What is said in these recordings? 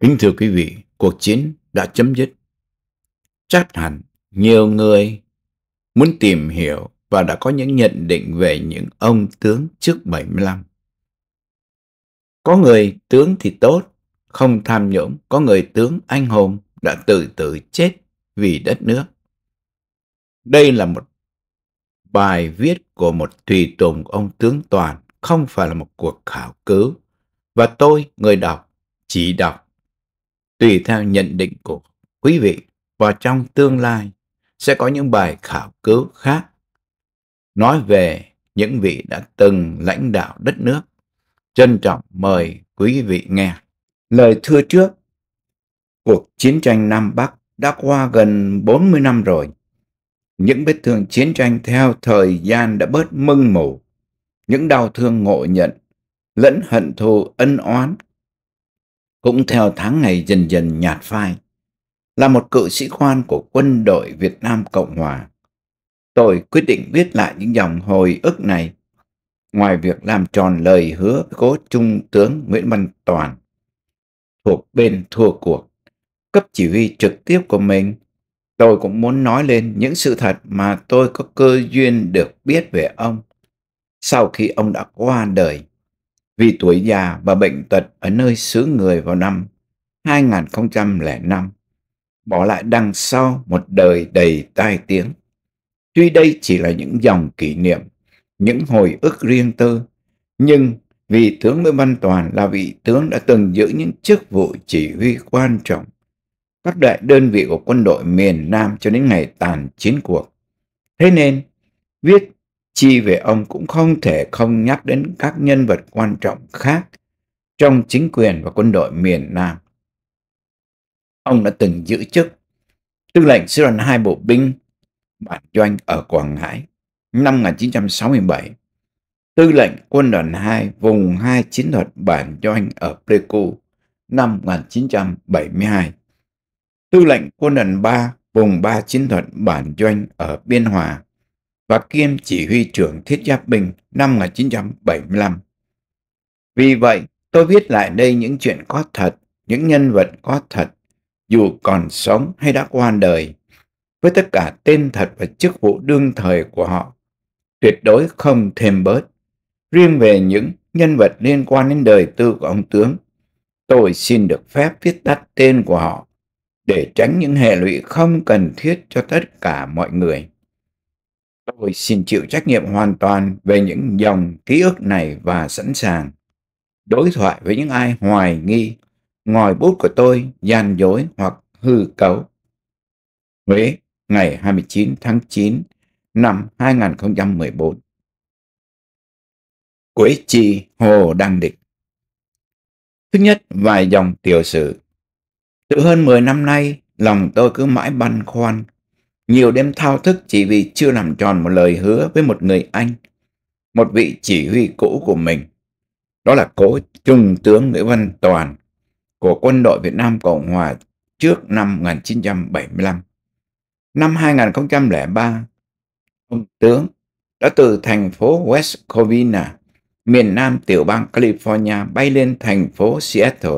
Kính thưa quý vị, cuộc chiến đã chấm dứt. Chắc hẳn nhiều người muốn tìm hiểu và đã có những nhận định về những ông tướng trước 75. Có người tướng thì tốt, không tham nhũng, có người tướng anh hùng đã tự tử chết vì đất nước. Đây là một bài viết của một tùy tùng ông tướng Toàn, không phải là một cuộc khảo cứu. Và tôi, người đọc, chỉ đọc Tùy theo nhận định của quý vị và trong tương lai sẽ có những bài khảo cứu khác nói về những vị đã từng lãnh đạo đất nước. Trân trọng mời quý vị nghe. Lời thưa trước, cuộc chiến tranh Nam Bắc đã qua gần 40 năm rồi. Những vết thương chiến tranh theo thời gian đã bớt mưng mủ. Những đau thương ngộ nhận, lẫn hận thù ân oán cũng theo tháng ngày dần dần nhạt phai. Là một cựu sĩ quan của quân đội Việt Nam Cộng Hòa, tôi quyết định viết lại những dòng hồi ức này. Ngoài việc làm tròn lời hứa với cố trung tướng Nguyễn Văn Toàn, thuộc bên thua cuộc, cấp chỉ huy trực tiếp của mình, tôi cũng muốn nói lên những sự thật mà tôi có cơ duyên được biết về ông sau khi ông đã qua đời vì tuổi già và bệnh tật ở nơi xứ người vào năm 2005, bỏ lại đằng sau một đời đầy tai tiếng. Tuy đây chỉ là những dòng kỷ niệm, những hồi ức riêng tư, nhưng vì tướng Nguyễn Văn Toàn là vị tướng đã từng giữ những chức vụ chỉ huy quan trọng các đại đơn vị của quân đội miền Nam cho đến ngày tàn chiến cuộc. Thế nên, viết chi về ông cũng không thể không nhắc đến các nhân vật quan trọng khác trong chính quyền và quân đội miền Nam. Ông đã từng giữ chức tư lệnh sư đoàn hai bộ binh bản doanh ở Quảng Ngãi năm 1967, tư lệnh quân đoàn 2 vùng 2 chiến thuật bản doanh ở Pleiku năm 1972, tư lệnh quân đoàn 3 vùng 3 chiến thuật bản doanh ở Biên Hòa và kiêm chỉ huy trưởng thiết giáp binh năm 1975. Vì vậy, tôi viết lại đây những chuyện có thật, những nhân vật có thật, dù còn sống hay đã qua đời, với tất cả tên thật và chức vụ đương thời của họ, tuyệt đối không thêm bớt. Riêng về những nhân vật liên quan đến đời tư của ông tướng, tôi xin được phép viết tắt tên của họ để tránh những hệ lụy không cần thiết cho tất cả mọi người. Tôi xin chịu trách nhiệm hoàn toàn về những dòng ký ức này và sẵn sàng đối thoại với những ai hoài nghi ngòi bút của tôi gian dối hoặc hư cấu. Huế, ngày 29 tháng 9 năm 2014 Quế Chi Hồ Đăng Địch Thứ nhất, vài dòng tiểu sử. Từ hơn 10 năm nay, lòng tôi cứ mãi băn khoăn nhiều đêm thao thức chỉ vì chưa làm tròn một lời hứa với một người anh, một vị chỉ huy cũ của mình. Đó là cố Trung tướng Nguyễn Văn Toàn của quân đội Việt Nam Cộng Hòa trước năm 1975. Năm 2003, ông tướng đã từ thành phố West Covina, miền nam tiểu bang California bay lên thành phố Seattle,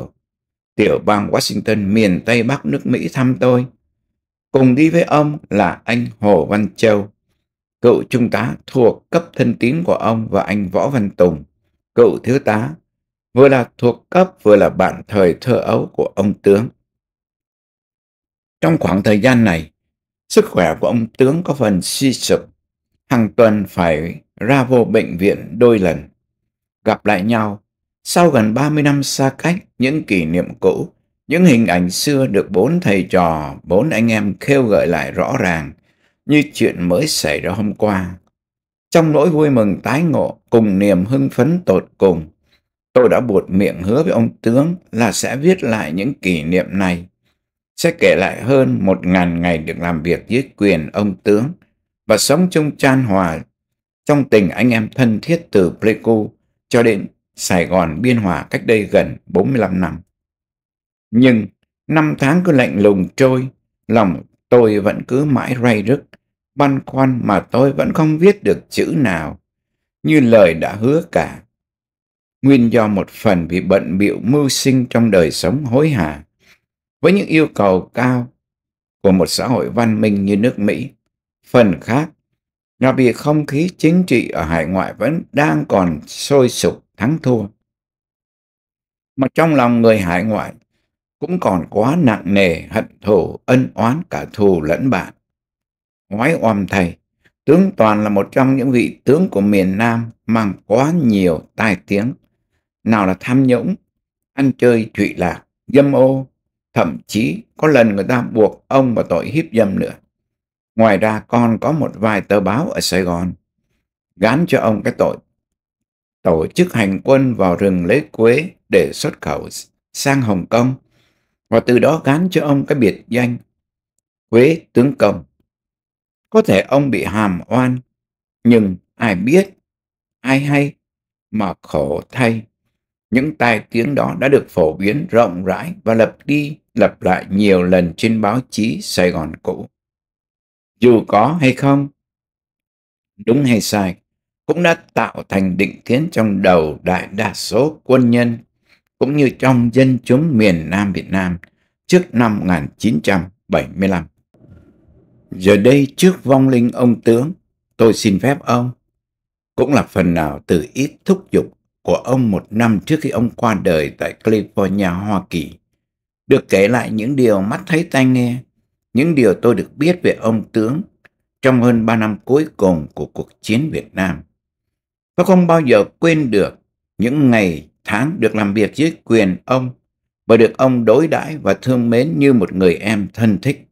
tiểu bang Washington miền Tây Bắc nước Mỹ thăm tôi Cùng đi với ông là anh Hồ Văn Châu, cựu trung tá thuộc cấp thân tín của ông và anh Võ Văn Tùng, cựu thiếu tá, vừa là thuộc cấp vừa là bạn thời thơ ấu của ông tướng. Trong khoảng thời gian này, sức khỏe của ông tướng có phần suy sụp, hàng tuần phải ra vô bệnh viện đôi lần. Gặp lại nhau, sau gần 30 năm xa cách, những kỷ niệm cũ những hình ảnh xưa được bốn thầy trò, bốn anh em kêu gợi lại rõ ràng như chuyện mới xảy ra hôm qua. Trong nỗi vui mừng tái ngộ cùng niềm hưng phấn tột cùng, tôi đã buột miệng hứa với ông tướng là sẽ viết lại những kỷ niệm này. Sẽ kể lại hơn một ngàn ngày được làm việc dưới quyền ông tướng và sống chung chan hòa trong tình anh em thân thiết từ Pleiku cho đến Sài Gòn Biên Hòa cách đây gần 45 năm. Nhưng năm tháng cứ lạnh lùng trôi, lòng tôi vẫn cứ mãi ray rứt, băn khoăn mà tôi vẫn không viết được chữ nào, như lời đã hứa cả. Nguyên do một phần vì bận bịu mưu sinh trong đời sống hối hả, với những yêu cầu cao của một xã hội văn minh như nước Mỹ. Phần khác là vì không khí chính trị ở hải ngoại vẫn đang còn sôi sục thắng thua. Mà trong lòng người hải ngoại cũng còn quá nặng nề hận thù ân oán cả thù lẫn bạn ngoái oăm thầy tướng toàn là một trong những vị tướng của miền nam mang quá nhiều tai tiếng nào là tham nhũng ăn chơi trụy lạc dâm ô thậm chí có lần người ta buộc ông vào tội hiếp dâm nữa ngoài ra còn có một vài tờ báo ở sài gòn gán cho ông cái tội tổ chức hành quân vào rừng lấy quế để xuất khẩu sang Hồng Kông và từ đó gán cho ông cái biệt danh Quế Tướng Công. Có thể ông bị hàm oan, nhưng ai biết, ai hay, mà khổ thay. Những tai tiếng đó đã được phổ biến rộng rãi và lập đi lập lại nhiều lần trên báo chí Sài Gòn cũ. Dù có hay không, đúng hay sai, cũng đã tạo thành định kiến trong đầu đại đa số quân nhân cũng như trong dân chúng miền Nam Việt Nam trước năm 1975. Giờ đây trước vong linh ông tướng, tôi xin phép ông, cũng là phần nào từ ít thúc giục của ông một năm trước khi ông qua đời tại California, Hoa Kỳ. Được kể lại những điều mắt thấy tai nghe, những điều tôi được biết về ông tướng trong hơn ba năm cuối cùng của cuộc chiến Việt Nam. Tôi không bao giờ quên được những ngày Tháng được làm việc dưới quyền ông và được ông đối đãi và thương mến như một người em thân thích.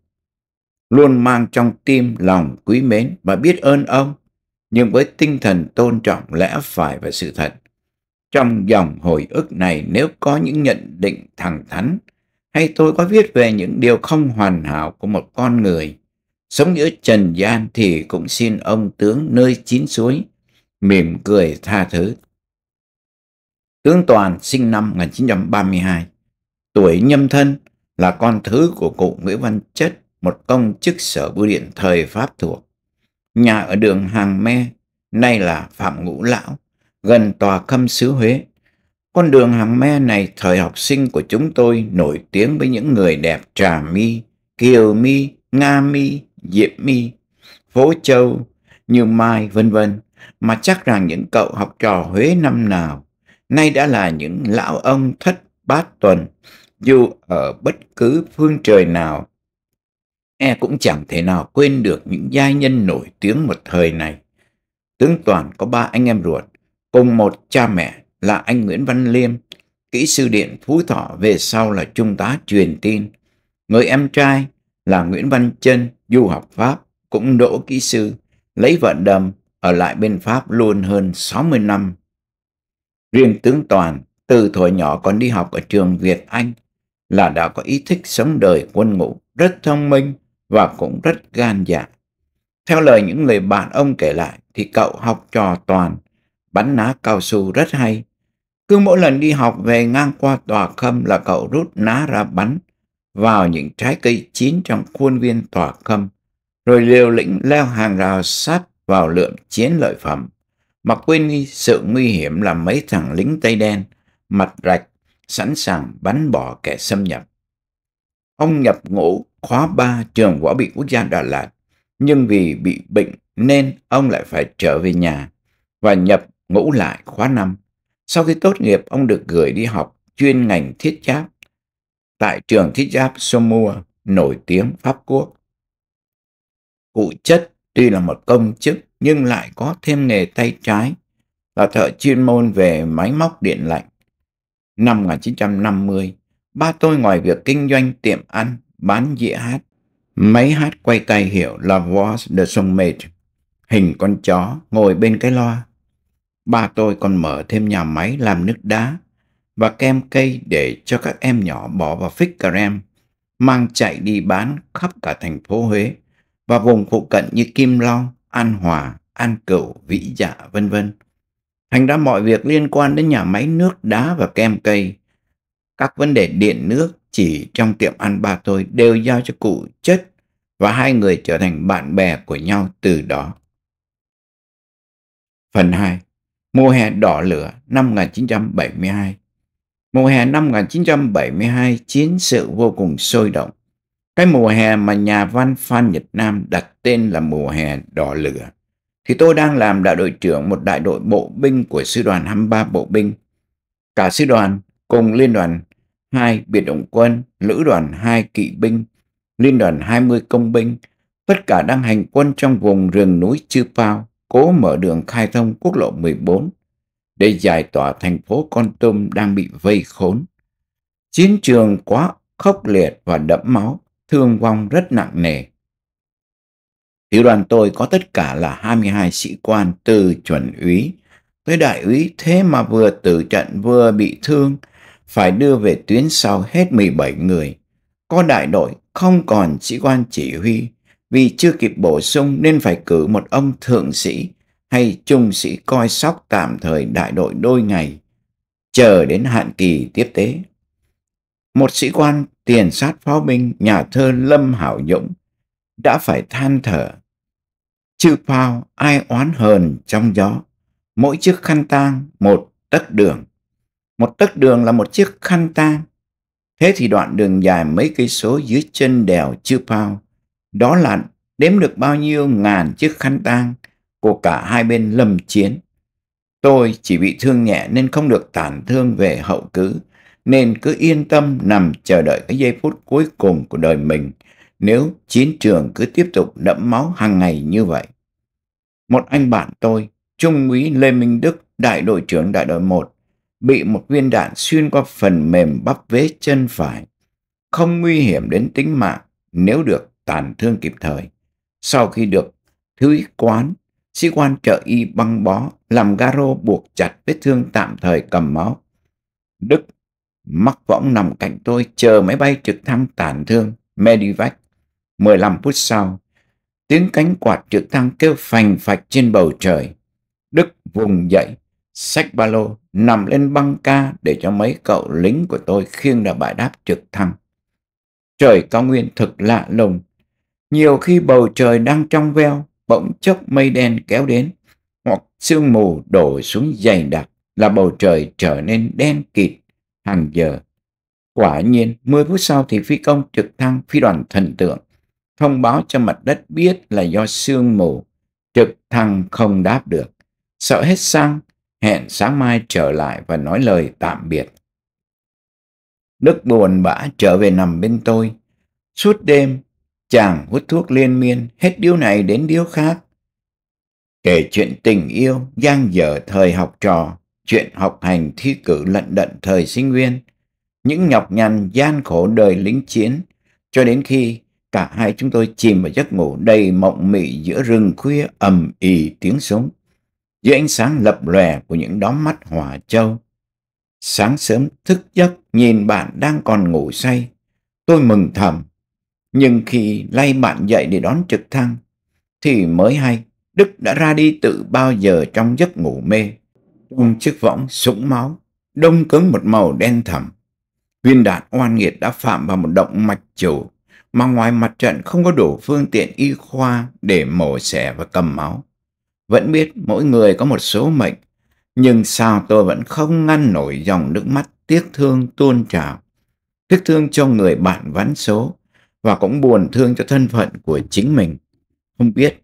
Luôn mang trong tim lòng quý mến và biết ơn ông, nhưng với tinh thần tôn trọng lẽ phải và sự thật. Trong dòng hồi ức này nếu có những nhận định thẳng thắn hay tôi có viết về những điều không hoàn hảo của một con người, sống giữa trần gian thì cũng xin ông tướng nơi chín suối mỉm cười tha thứ Tướng Toàn sinh năm 1932, tuổi nhâm thân là con thứ của cụ Nguyễn Văn Chất, một công chức sở bưu điện thời Pháp thuộc. Nhà ở đường Hàng Me, nay là Phạm Ngũ Lão, gần tòa Khâm Sứ Huế. Con đường Hàng Me này thời học sinh của chúng tôi nổi tiếng với những người đẹp Trà Mi, Kiều Mi, Nga Mi, diệp Mi, Phố Châu, Như Mai, vân vân mà chắc rằng những cậu học trò Huế năm nào nay đã là những lão ông thất bát tuần, dù ở bất cứ phương trời nào, e cũng chẳng thể nào quên được những giai nhân nổi tiếng một thời này. Tướng Toàn có ba anh em ruột, cùng một cha mẹ là anh Nguyễn Văn Liêm, kỹ sư điện Phú Thọ về sau là trung tá truyền tin. Người em trai là Nguyễn Văn Chân du học Pháp, cũng đỗ kỹ sư, lấy vợ đầm, ở lại bên Pháp luôn hơn 60 năm Riêng tướng Toàn, từ thuở nhỏ còn đi học ở trường Việt Anh, là đã có ý thích sống đời quân ngũ, rất thông minh và cũng rất gan dạ. Theo lời những người bạn ông kể lại thì cậu học trò Toàn, bắn ná cao su rất hay. Cứ mỗi lần đi học về ngang qua tòa khâm là cậu rút ná ra bắn vào những trái cây chín trong khuôn viên tòa khâm, rồi liều lĩnh leo hàng rào sát vào lượm chiến lợi phẩm. Mà quên sự nguy hiểm là mấy thằng lính Tây Đen, mặt rạch, sẵn sàng bắn bỏ kẻ xâm nhập. Ông nhập ngũ khóa ba trường võ bị quốc gia Đà Lạt, nhưng vì bị bệnh nên ông lại phải trở về nhà và nhập ngũ lại khóa năm. Sau khi tốt nghiệp, ông được gửi đi học chuyên ngành thiết giáp tại trường thiết giáp Somua, nổi tiếng Pháp Quốc. Cụ chất tuy là một công chức nhưng lại có thêm nghề tay trái là thợ chuyên môn về máy móc điện lạnh. Năm 1950, ba tôi ngoài việc kinh doanh tiệm ăn, bán dĩa hát, máy hát quay tay hiểu là Voice de Soulmate, hình con chó ngồi bên cái loa. Ba tôi còn mở thêm nhà máy làm nước đá và kem cây để cho các em nhỏ bỏ vào phích cà mang chạy đi bán khắp cả thành phố Huế và vùng phụ cận như Kim Long, An Hòa, An Cửu, Vĩ Dạ vân vân. Thành ra mọi việc liên quan đến nhà máy nước đá và kem cây, các vấn đề điện nước chỉ trong tiệm ăn ba tôi đều giao cho cụ chất và hai người trở thành bạn bè của nhau từ đó. Phần 2. Mùa hè đỏ lửa năm 1972 Mùa hè năm 1972 chiến sự vô cùng sôi động. Cái mùa hè mà nhà văn Phan Nhật Nam đặt tên là mùa hè đỏ lửa. Thì tôi đang làm đại đội trưởng một đại đội bộ binh của sư đoàn 23 bộ binh. Cả sư đoàn cùng liên đoàn 2 biệt động quân, lữ đoàn 2 kỵ binh, liên đoàn 20 công binh, tất cả đang hành quân trong vùng rừng núi Chư Pao, cố mở đường khai thông quốc lộ 14 để giải tỏa thành phố Con Tum đang bị vây khốn. Chiến trường quá khốc liệt và đẫm máu, thương vong rất nặng nề. Tiểu đoàn tôi có tất cả là 22 sĩ quan từ chuẩn úy tới đại úy thế mà vừa tử trận vừa bị thương, phải đưa về tuyến sau hết 17 người. Có đại đội không còn sĩ quan chỉ huy, vì chưa kịp bổ sung nên phải cử một ông thượng sĩ hay trung sĩ coi sóc tạm thời đại đội đôi ngày, chờ đến hạn kỳ tiếp tế. Một sĩ quan tiền sát pháo binh nhà thơ Lâm Hảo Dũng đã phải than thở. Chư phao ai oán hờn trong gió, mỗi chiếc khăn tang một tấc đường. Một tấc đường là một chiếc khăn tang. Thế thì đoạn đường dài mấy cây số dưới chân đèo chư phao, đó là đếm được bao nhiêu ngàn chiếc khăn tang của cả hai bên lâm chiến. Tôi chỉ bị thương nhẹ nên không được tàn thương về hậu cứ, nên cứ yên tâm nằm chờ đợi cái giây phút cuối cùng của đời mình nếu chiến trường cứ tiếp tục đẫm máu hàng ngày như vậy. Một anh bạn tôi, Trung úy Lê Minh Đức, đại đội trưởng đại đội 1, bị một viên đạn xuyên qua phần mềm bắp vế chân phải. Không nguy hiểm đến tính mạng nếu được tàn thương kịp thời. Sau khi được thứ quán, sĩ quan trợ y băng bó, làm garo buộc chặt vết thương tạm thời cầm máu. Đức mắc võng nằm cạnh tôi chờ máy bay trực thăng tản thương Medivac. 15 phút sau, tiếng cánh quạt trực thăng kêu phành phạch trên bầu trời. Đức vùng dậy, xách ba lô, nằm lên băng ca để cho mấy cậu lính của tôi khiêng ra bài đáp trực thăng. Trời cao nguyên thực lạ lùng. Nhiều khi bầu trời đang trong veo, bỗng chốc mây đen kéo đến, hoặc sương mù đổ xuống dày đặc là bầu trời trở nên đen kịt hàng giờ. Quả nhiên, 10 phút sau thì phi công trực thăng phi đoàn thần tượng thông báo cho mặt đất biết là do sương mù, trực thăng không đáp được. Sợ hết xăng, hẹn sáng mai trở lại và nói lời tạm biệt. Đức buồn bã trở về nằm bên tôi. Suốt đêm, chàng hút thuốc liên miên, hết điếu này đến điếu khác. Kể chuyện tình yêu, giang dở thời học trò, chuyện học hành thi cử lận đận thời sinh viên, những nhọc nhằn gian khổ đời lính chiến, cho đến khi cả hai chúng tôi chìm vào giấc ngủ đầy mộng mị giữa rừng khuya ầm ì tiếng súng, dưới ánh sáng lập lòe của những đóm mắt hỏa châu. Sáng sớm thức giấc nhìn bạn đang còn ngủ say, tôi mừng thầm. Nhưng khi lay bạn dậy để đón trực thăng, thì mới hay Đức đã ra đi từ bao giờ trong giấc ngủ mê trong chiếc võng sũng máu, đông cứng một màu đen thẳm. Viên đạn oan nghiệt đã phạm vào một động mạch chủ mà ngoài mặt trận không có đủ phương tiện y khoa để mổ xẻ và cầm máu. Vẫn biết mỗi người có một số mệnh, nhưng sao tôi vẫn không ngăn nổi dòng nước mắt tiếc thương tuôn trào. Tiếc thương cho người bạn ván số và cũng buồn thương cho thân phận của chính mình. Không biết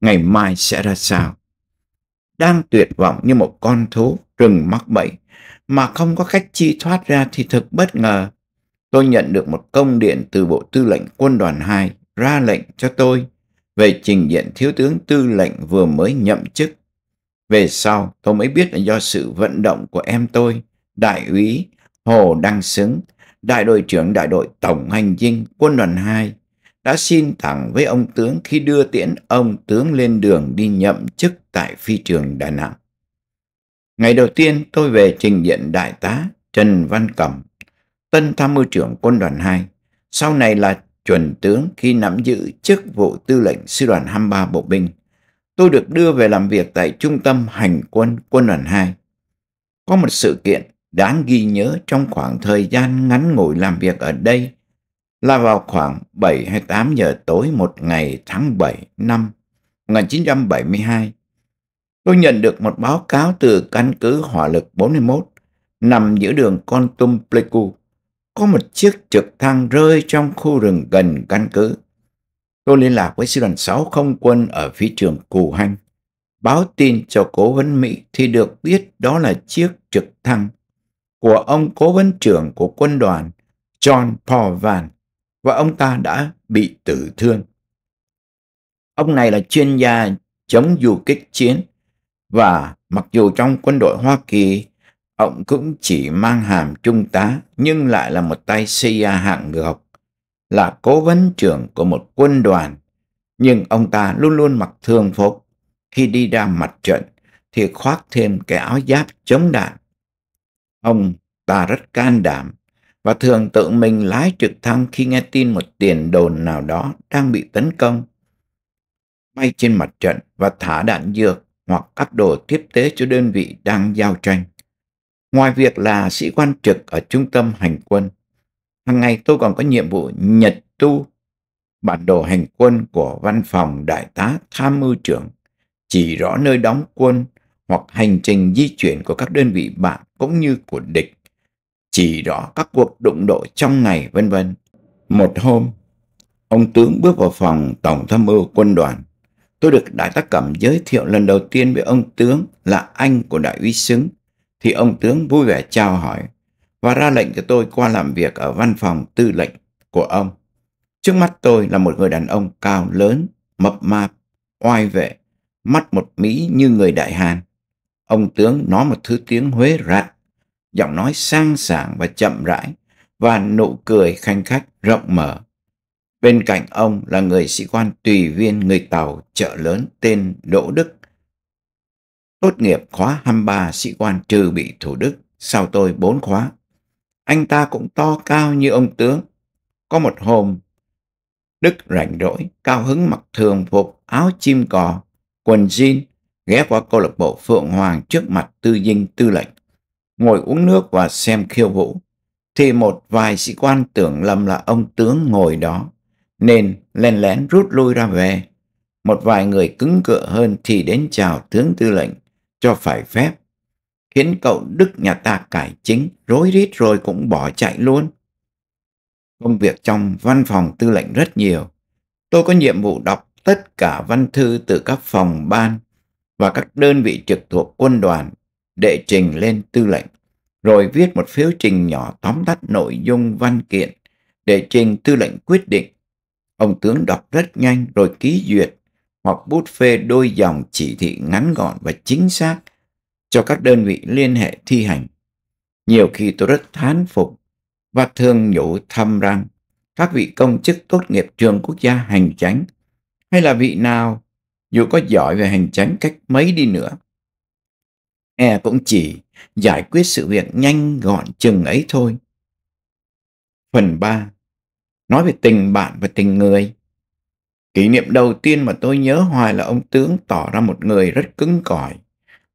ngày mai sẽ ra sao đang tuyệt vọng như một con thú rừng mắc bẫy mà không có cách chi thoát ra thì thực bất ngờ. Tôi nhận được một công điện từ Bộ Tư lệnh Quân đoàn 2 ra lệnh cho tôi về trình diện Thiếu tướng Tư lệnh vừa mới nhậm chức. Về sau, tôi mới biết là do sự vận động của em tôi, Đại úy Hồ Đăng Xứng, Đại đội trưởng Đại đội Tổng Hành dinh Quân đoàn 2 đã xin thẳng với ông tướng khi đưa tiễn ông tướng lên đường đi nhậm chức tại phi trường Đà Nẵng. Ngày đầu tiên tôi về trình diện đại tá Trần Văn Cẩm, tân tham mưu trưởng quân đoàn 2, sau này là chuẩn tướng khi nắm giữ chức vụ tư lệnh sư đoàn 23 bộ binh. Tôi được đưa về làm việc tại trung tâm hành quân quân đoàn 2. Có một sự kiện đáng ghi nhớ trong khoảng thời gian ngắn ngủi làm việc ở đây là vào khoảng 7 hay 8 giờ tối một ngày tháng 7 năm 1972. Tôi nhận được một báo cáo từ căn cứ hỏa lực 41 nằm giữa đường Con Tum Pleiku. Có một chiếc trực thăng rơi trong khu rừng gần căn cứ. Tôi liên lạc với sư đoàn 6 không quân ở phía trường Cù Hanh. Báo tin cho cố vấn Mỹ thì được biết đó là chiếc trực thăng của ông cố vấn trưởng của quân đoàn John Paul Van và ông ta đã bị tử thương. Ông này là chuyên gia chống du kích chiến và mặc dù trong quân đội Hoa Kỳ ông cũng chỉ mang hàm trung tá nhưng lại là một tay CIA hạng ngược, là cố vấn trưởng của một quân đoàn. Nhưng ông ta luôn luôn mặc thường phục. Khi đi ra mặt trận thì khoác thêm cái áo giáp chống đạn. Ông ta rất can đảm và thường tự mình lái trực thăng khi nghe tin một tiền đồn nào đó đang bị tấn công. Bay trên mặt trận và thả đạn dược hoặc các đồ tiếp tế cho đơn vị đang giao tranh. Ngoài việc là sĩ quan trực ở trung tâm hành quân, hàng ngày tôi còn có nhiệm vụ nhật tu bản đồ hành quân của văn phòng đại tá tham mưu trưởng chỉ rõ nơi đóng quân hoặc hành trình di chuyển của các đơn vị bạn cũng như của địch chỉ rõ các cuộc đụng độ trong ngày vân vân. Một hôm, ông tướng bước vào phòng tổng tham mưu quân đoàn. Tôi được đại tá cẩm giới thiệu lần đầu tiên với ông tướng là anh của đại úy xứng. Thì ông tướng vui vẻ chào hỏi và ra lệnh cho tôi qua làm việc ở văn phòng tư lệnh của ông. Trước mắt tôi là một người đàn ông cao lớn, mập mạp, oai vệ, mắt một mỹ như người đại Hàn. Ông tướng nói một thứ tiếng Huế rạc giọng nói sang sảng và chậm rãi và nụ cười khanh khách rộng mở. Bên cạnh ông là người sĩ quan tùy viên người Tàu chợ lớn tên Đỗ Đức. Tốt nghiệp khóa 23 sĩ quan trừ bị Thủ Đức, sau tôi bốn khóa. Anh ta cũng to cao như ông tướng. Có một hôm, Đức rảnh rỗi, cao hứng mặc thường phục áo chim cò, quần jean, ghé qua câu lạc bộ Phượng Hoàng trước mặt tư dinh tư lệnh ngồi uống nước và xem khiêu vũ, thì một vài sĩ quan tưởng lầm là ông tướng ngồi đó, nên lén lén rút lui ra về. Một vài người cứng cựa hơn thì đến chào tướng tư lệnh, cho phải phép, khiến cậu Đức nhà ta cải chính, rối rít rồi cũng bỏ chạy luôn. Công việc trong văn phòng tư lệnh rất nhiều. Tôi có nhiệm vụ đọc tất cả văn thư từ các phòng ban và các đơn vị trực thuộc quân đoàn để trình lên tư lệnh, rồi viết một phiếu trình nhỏ tóm tắt nội dung văn kiện để trình tư lệnh quyết định. Ông tướng đọc rất nhanh rồi ký duyệt hoặc bút phê đôi dòng chỉ thị ngắn gọn và chính xác cho các đơn vị liên hệ thi hành. Nhiều khi tôi rất thán phục và thường nhủ thầm rằng các vị công chức tốt nghiệp trường quốc gia hành chánh hay là vị nào dù có giỏi về hành chánh cách mấy đi nữa e cũng chỉ giải quyết sự việc nhanh gọn chừng ấy thôi. Phần 3. Nói về tình bạn và tình người. Kỷ niệm đầu tiên mà tôi nhớ hoài là ông tướng tỏ ra một người rất cứng cỏi,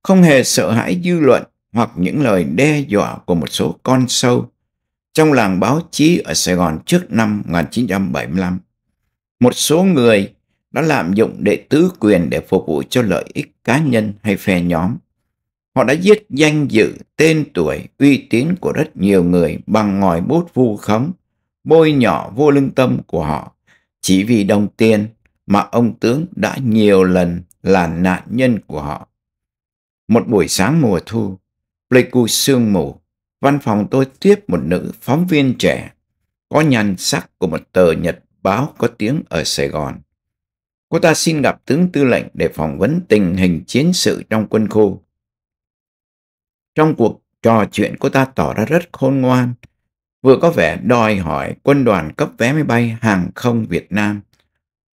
không hề sợ hãi dư luận hoặc những lời đe dọa của một số con sâu trong làng báo chí ở Sài Gòn trước năm 1975. Một số người đã lạm dụng đệ tứ quyền để phục vụ cho lợi ích cá nhân hay phe nhóm. Họ đã giết danh dự, tên tuổi, uy tín của rất nhiều người bằng ngòi bút vu khống, bôi nhỏ vô lương tâm của họ. Chỉ vì đồng tiền mà ông tướng đã nhiều lần là nạn nhân của họ. Một buổi sáng mùa thu, Pleiku sương mù, văn phòng tôi tiếp một nữ phóng viên trẻ, có nhan sắc của một tờ nhật báo có tiếng ở Sài Gòn. Cô ta xin gặp tướng tư lệnh để phỏng vấn tình hình chiến sự trong quân khu trong cuộc trò chuyện cô ta tỏ ra rất khôn ngoan, vừa có vẻ đòi hỏi quân đoàn cấp vé máy bay hàng không Việt Nam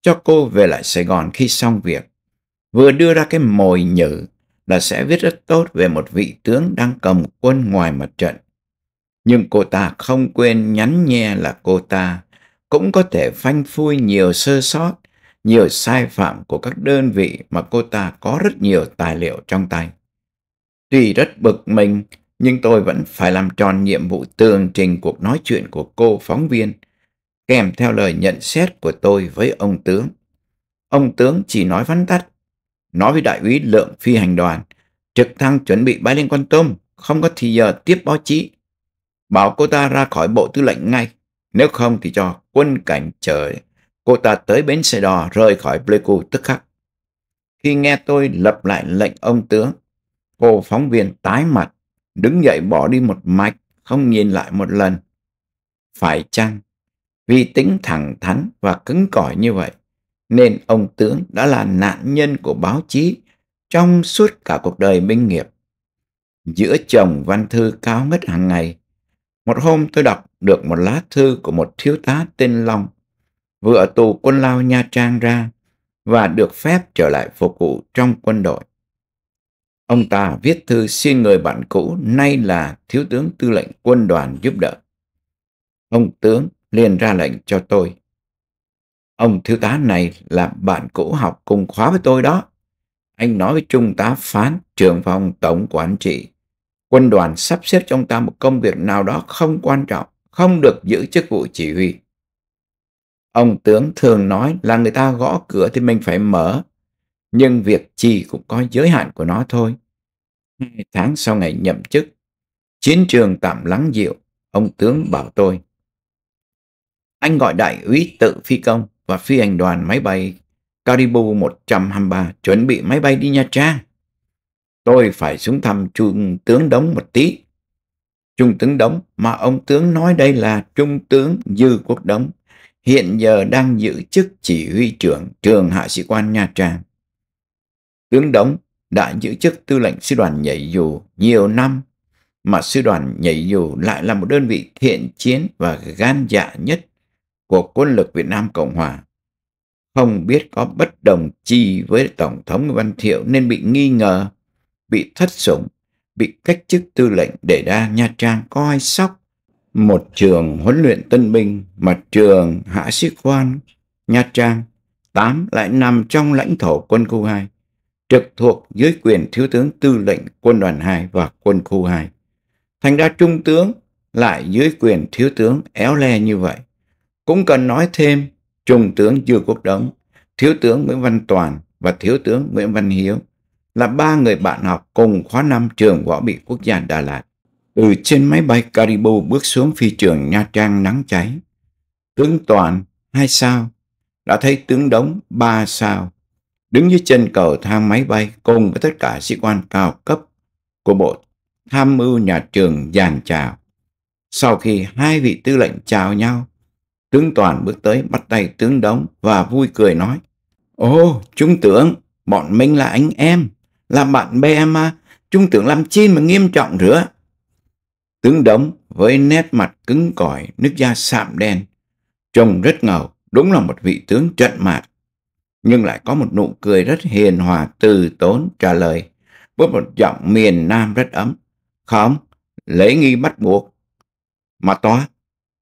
cho cô về lại Sài Gòn khi xong việc, vừa đưa ra cái mồi nhử là sẽ viết rất tốt về một vị tướng đang cầm quân ngoài mặt trận. Nhưng cô ta không quên nhắn nhẹ là cô ta cũng có thể phanh phui nhiều sơ sót, nhiều sai phạm của các đơn vị mà cô ta có rất nhiều tài liệu trong tay. Tuy rất bực mình, nhưng tôi vẫn phải làm tròn nhiệm vụ tường trình cuộc nói chuyện của cô phóng viên, kèm theo lời nhận xét của tôi với ông tướng. Ông tướng chỉ nói vắn tắt, nói với đại úy lượng phi hành đoàn, trực thăng chuẩn bị bay lên Quan Tôm, không có thì giờ tiếp báo chí. Bảo cô ta ra khỏi bộ tư lệnh ngay, nếu không thì cho quân cảnh chờ cô ta tới bến xe đò rời khỏi Pleiku tức khắc. Khi nghe tôi lập lại lệnh ông tướng, Cô phóng viên tái mặt, đứng dậy bỏ đi một mạch, không nhìn lại một lần. Phải chăng, vì tính thẳng thắn và cứng cỏi như vậy, nên ông tướng đã là nạn nhân của báo chí trong suốt cả cuộc đời binh nghiệp. Giữa chồng văn thư cao ngất hàng ngày, một hôm tôi đọc được một lá thư của một thiếu tá tên Long, vừa tù quân lao Nha Trang ra và được phép trở lại phục vụ trong quân đội. Ông ta viết thư xin người bạn cũ nay là thiếu tướng tư lệnh quân đoàn giúp đỡ. Ông tướng liền ra lệnh cho tôi. Ông thiếu tá này là bạn cũ học cùng khóa với tôi đó. Anh nói với trung tá phán trưởng phòng tổng quản trị. Quân đoàn sắp xếp cho ông ta một công việc nào đó không quan trọng, không được giữ chức vụ chỉ huy. Ông tướng thường nói là người ta gõ cửa thì mình phải mở, nhưng việc chi cũng có giới hạn của nó thôi. Hai tháng sau ngày nhậm chức, chiến trường tạm lắng dịu, ông tướng bảo tôi. Anh gọi đại úy tự phi công và phi hành đoàn máy bay Caribou 123 chuẩn bị máy bay đi Nha Trang. Tôi phải xuống thăm trung tướng đống một tí. Trung tướng đống mà ông tướng nói đây là trung tướng Dư Quốc Đống, hiện giờ đang giữ chức chỉ huy trưởng trường hạ sĩ quan Nha Trang. Tướng Đống đã giữ chức tư lệnh sư đoàn nhảy dù nhiều năm, mà sư đoàn nhảy dù lại là một đơn vị thiện chiến và gan dạ nhất của quân lực Việt Nam Cộng Hòa. Không biết có bất đồng chi với Tổng thống Văn Thiệu nên bị nghi ngờ, bị thất sủng, bị cách chức tư lệnh để ra Nha Trang coi sóc. Một trường huấn luyện tân binh mà trường hạ sĩ quan Nha Trang 8 lại nằm trong lãnh thổ quân khu 2 trực thuộc dưới quyền thiếu tướng tư lệnh quân đoàn 2 và quân khu 2. Thành ra trung tướng lại dưới quyền thiếu tướng éo le như vậy. Cũng cần nói thêm, trung tướng Dư Quốc Đống, thiếu tướng Nguyễn Văn Toàn và thiếu tướng Nguyễn Văn Hiếu là ba người bạn học cùng khóa năm trường võ bị quốc gia Đà Lạt. Từ trên máy bay Caribou bước xuống phi trường Nha Trang nắng cháy. Tướng Toàn, hai sao, đã thấy tướng Đống, ba sao, đứng dưới chân cầu thang máy bay cùng với tất cả sĩ quan cao cấp của Bộ Tham mưu Nhà trường giàn chào. Sau khi hai vị tư lệnh chào nhau, tướng Toàn bước tới bắt tay tướng Đống và vui cười nói Ô, oh, trung tướng, bọn mình là anh em, là bạn bè mà, trung tướng làm chi mà nghiêm trọng nữa Tướng Đống với nét mặt cứng cỏi, nước da sạm đen, trông rất ngầu, đúng là một vị tướng trận mạc nhưng lại có một nụ cười rất hiền hòa từ tốn trả lời với một giọng miền Nam rất ấm. Không, lễ nghi bắt buộc. Mà toa,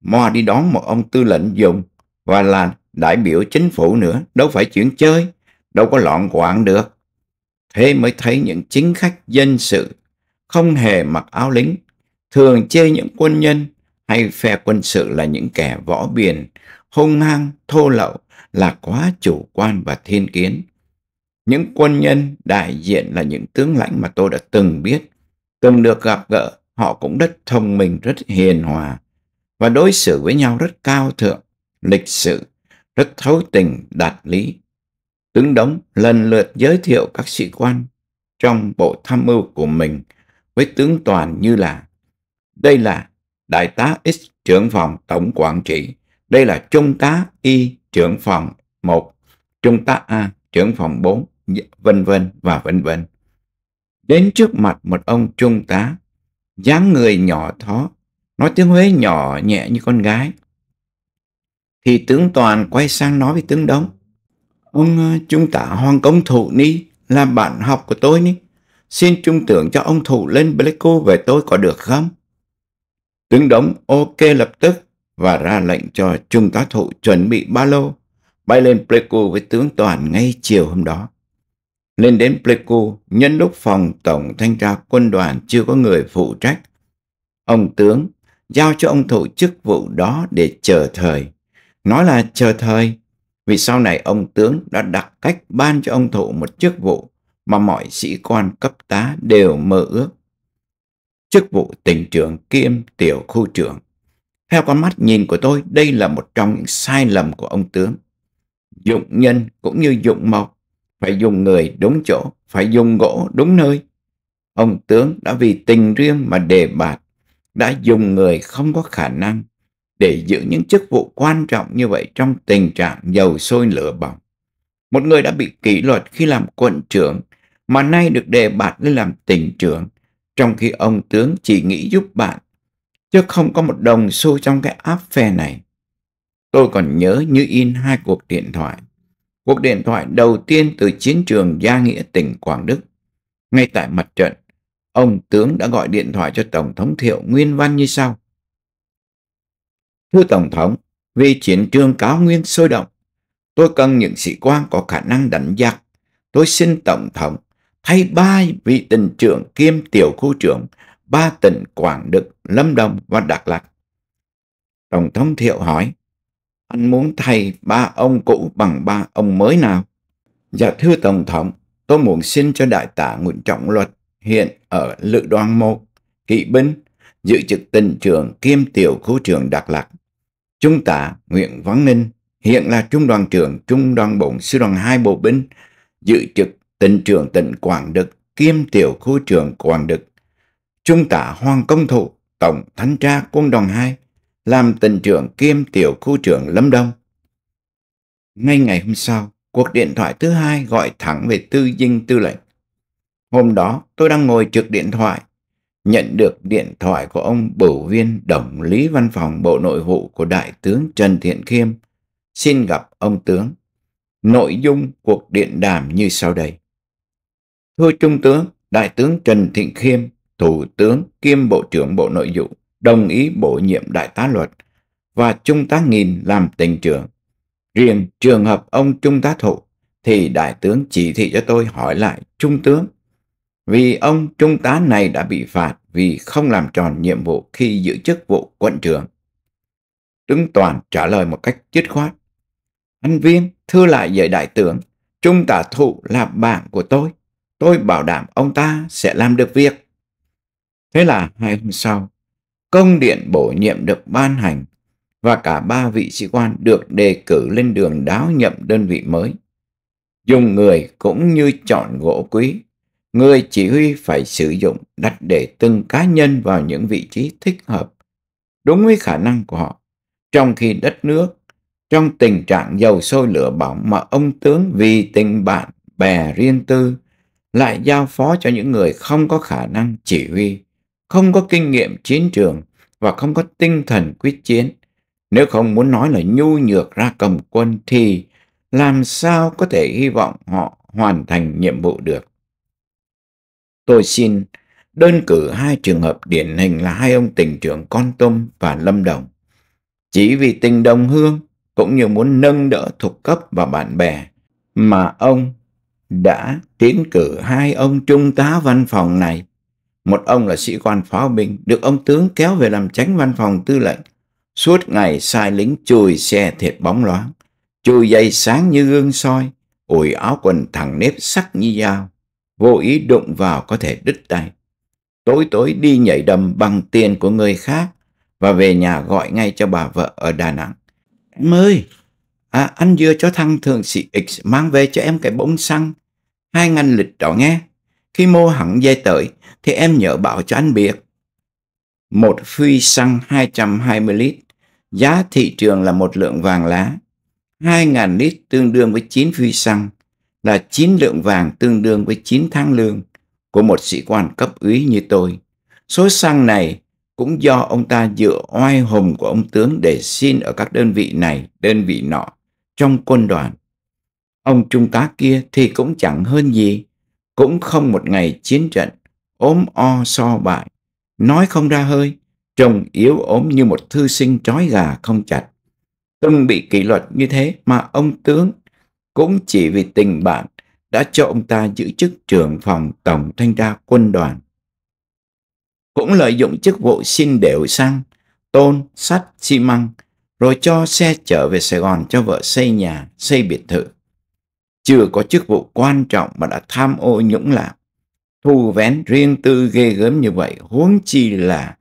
Mo đi đón một ông tư lệnh dùng và là đại biểu chính phủ nữa, đâu phải chuyện chơi, đâu có loạn quạng được. Thế mới thấy những chính khách dân sự không hề mặc áo lính, thường chê những quân nhân hay phe quân sự là những kẻ võ biển, hung hăng, thô lậu, là quá chủ quan và thiên kiến. Những quân nhân đại diện là những tướng lãnh mà tôi đã từng biết, từng được gặp gỡ, họ cũng rất thông minh, rất hiền hòa và đối xử với nhau rất cao thượng, lịch sự, rất thấu tình, đạt lý. Tướng Đống lần lượt giới thiệu các sĩ quan trong bộ tham mưu của mình với tướng Toàn như là Đây là Đại tá X trưởng phòng Tổng Quản trị, đây là Trung tá Y trưởng phòng 1, trung tá A, trưởng phòng 4, vân vân và vân vân. Đến trước mặt một ông trung tá, dáng người nhỏ thó, nói tiếng Huế nhỏ nhẹ như con gái. Thì tướng Toàn quay sang nói với tướng đông Ông ờ, trung tá Hoàng Công Thụ Ni là bạn học của tôi ni. Xin trung tưởng cho ông Thụ lên Pleiku về tôi có được không? Tướng đông ok lập tức và ra lệnh cho Trung tá Thụ chuẩn bị ba lô, bay lên Pleiku với tướng Toàn ngay chiều hôm đó. Lên đến Pleiku, nhân lúc phòng tổng thanh tra quân đoàn chưa có người phụ trách, ông tướng giao cho ông Thụ chức vụ đó để chờ thời. Nói là chờ thời, vì sau này ông tướng đã đặt cách ban cho ông Thụ một chức vụ mà mọi sĩ quan cấp tá đều mơ ước. Chức vụ tỉnh trưởng kiêm tiểu khu trưởng. Theo con mắt nhìn của tôi, đây là một trong những sai lầm của ông tướng. Dụng nhân cũng như dụng mộc, phải dùng người đúng chỗ, phải dùng gỗ đúng nơi. Ông tướng đã vì tình riêng mà đề bạt, đã dùng người không có khả năng để giữ những chức vụ quan trọng như vậy trong tình trạng dầu sôi lửa bỏng. Một người đã bị kỷ luật khi làm quận trưởng mà nay được đề bạt lên làm tỉnh trưởng, trong khi ông tướng chỉ nghĩ giúp bạn chứ không có một đồng xu trong cái áp phê này. Tôi còn nhớ như in hai cuộc điện thoại. Cuộc điện thoại đầu tiên từ chiến trường Gia Nghĩa tỉnh Quảng Đức. Ngay tại mặt trận, ông tướng đã gọi điện thoại cho Tổng thống Thiệu Nguyên Văn như sau. Thưa Tổng thống, vì chiến trường cáo nguyên sôi động, tôi cần những sĩ quan có khả năng đánh giặc. Tôi xin Tổng thống thay ba vị tình trưởng kiêm tiểu khu trưởng ba tỉnh Quảng Đức, Lâm Đồng và Đắk Lắk. Tổng thống Thiệu hỏi, anh muốn thay ba ông cũ bằng ba ông mới nào? Dạ thưa Tổng thống, tôi muốn xin cho đại tá Nguyễn Trọng Luật hiện ở Lữ đoàn 1, Kỵ Binh, giữ chức tỉnh trưởng kiêm tiểu khu trưởng Đắk Lắk. Trung tá Nguyễn Văn Ninh hiện là trung đoàn trưởng trung đoàn 4 sư đoàn 2 bộ binh, giữ chức tỉnh trưởng tỉnh Quảng Đức kiêm tiểu khu trưởng Quảng Đức. Trung tá Hoàng Công Thụ, Tổng Thanh tra Quân đoàn 2, làm tỉnh trưởng kiêm tiểu khu trưởng Lâm Đông. Ngay ngày hôm sau, cuộc điện thoại thứ hai gọi thẳng về tư dinh tư lệnh. Hôm đó, tôi đang ngồi trực điện thoại, nhận được điện thoại của ông Bầu viên Đồng Lý Văn phòng Bộ Nội vụ của Đại tướng Trần Thiện Khiêm. Xin gặp ông tướng. Nội dung cuộc điện đàm như sau đây. Thưa Trung tướng, Đại tướng Trần Thịnh Khiêm Thủ tướng kiêm Bộ trưởng Bộ Nội vụ đồng ý bổ nhiệm Đại tá Luật và Trung tá Nghìn làm tỉnh trưởng. Riêng trường hợp ông Trung tá Thụ thì Đại tướng chỉ thị cho tôi hỏi lại Trung tướng vì ông Trung tá này đã bị phạt vì không làm tròn nhiệm vụ khi giữ chức vụ quận trưởng. Tướng Toàn trả lời một cách dứt khoát. Anh Viên, thưa lại về đại tướng, Trung tá Thụ là bạn của tôi. Tôi bảo đảm ông ta sẽ làm được việc. Thế là hai hôm sau, công điện bổ nhiệm được ban hành và cả ba vị sĩ quan được đề cử lên đường đáo nhậm đơn vị mới. Dùng người cũng như chọn gỗ quý, người chỉ huy phải sử dụng đặt để từng cá nhân vào những vị trí thích hợp, đúng với khả năng của họ. Trong khi đất nước, trong tình trạng dầu sôi lửa bỏng mà ông tướng vì tình bạn, bè riêng tư, lại giao phó cho những người không có khả năng chỉ huy không có kinh nghiệm chiến trường và không có tinh thần quyết chiến. Nếu không muốn nói là nhu nhược ra cầm quân thì làm sao có thể hy vọng họ hoàn thành nhiệm vụ được. Tôi xin đơn cử hai trường hợp điển hình là hai ông tỉnh trưởng Con Tum và Lâm Đồng. Chỉ vì tình đồng hương cũng như muốn nâng đỡ thuộc cấp và bạn bè mà ông đã tiến cử hai ông trung tá văn phòng này một ông là sĩ quan pháo binh, được ông tướng kéo về làm tránh văn phòng tư lệnh. Suốt ngày sai lính chùi xe thiệt bóng loáng, chùi dây sáng như gương soi, ủi áo quần thẳng nếp sắc như dao, vô ý đụng vào có thể đứt tay. Tối tối đi nhảy đầm bằng tiền của người khác và về nhà gọi ngay cho bà vợ ở Đà Nẵng. Em ơi, à, anh dưa cho thăng thường sĩ X mang về cho em cái bông xăng, hai ngàn lịch đó nghe. Khi mô hẳn dây tới, thì em nhớ bảo cho anh biết. Một phi xăng 220 lít, giá thị trường là một lượng vàng lá. 2.000 lít tương đương với 9 phi xăng, là 9 lượng vàng tương đương với 9 tháng lương của một sĩ quan cấp úy như tôi. Số xăng này cũng do ông ta dựa oai hùng của ông tướng để xin ở các đơn vị này, đơn vị nọ, trong quân đoàn. Ông trung tá kia thì cũng chẳng hơn gì, cũng không một ngày chiến trận, ốm o so bại, nói không ra hơi, trông yếu ốm như một thư sinh trói gà không chặt. Từng bị kỷ luật như thế mà ông tướng cũng chỉ vì tình bạn đã cho ông ta giữ chức trưởng phòng tổng thanh tra quân đoàn. Cũng lợi dụng chức vụ xin đều xăng, tôn, sắt, xi măng, rồi cho xe chở về Sài Gòn cho vợ xây nhà, xây biệt thự chưa có chức vụ quan trọng mà đã tham ô nhũng lạc, thu vén riêng tư ghê gớm như vậy, huống chi là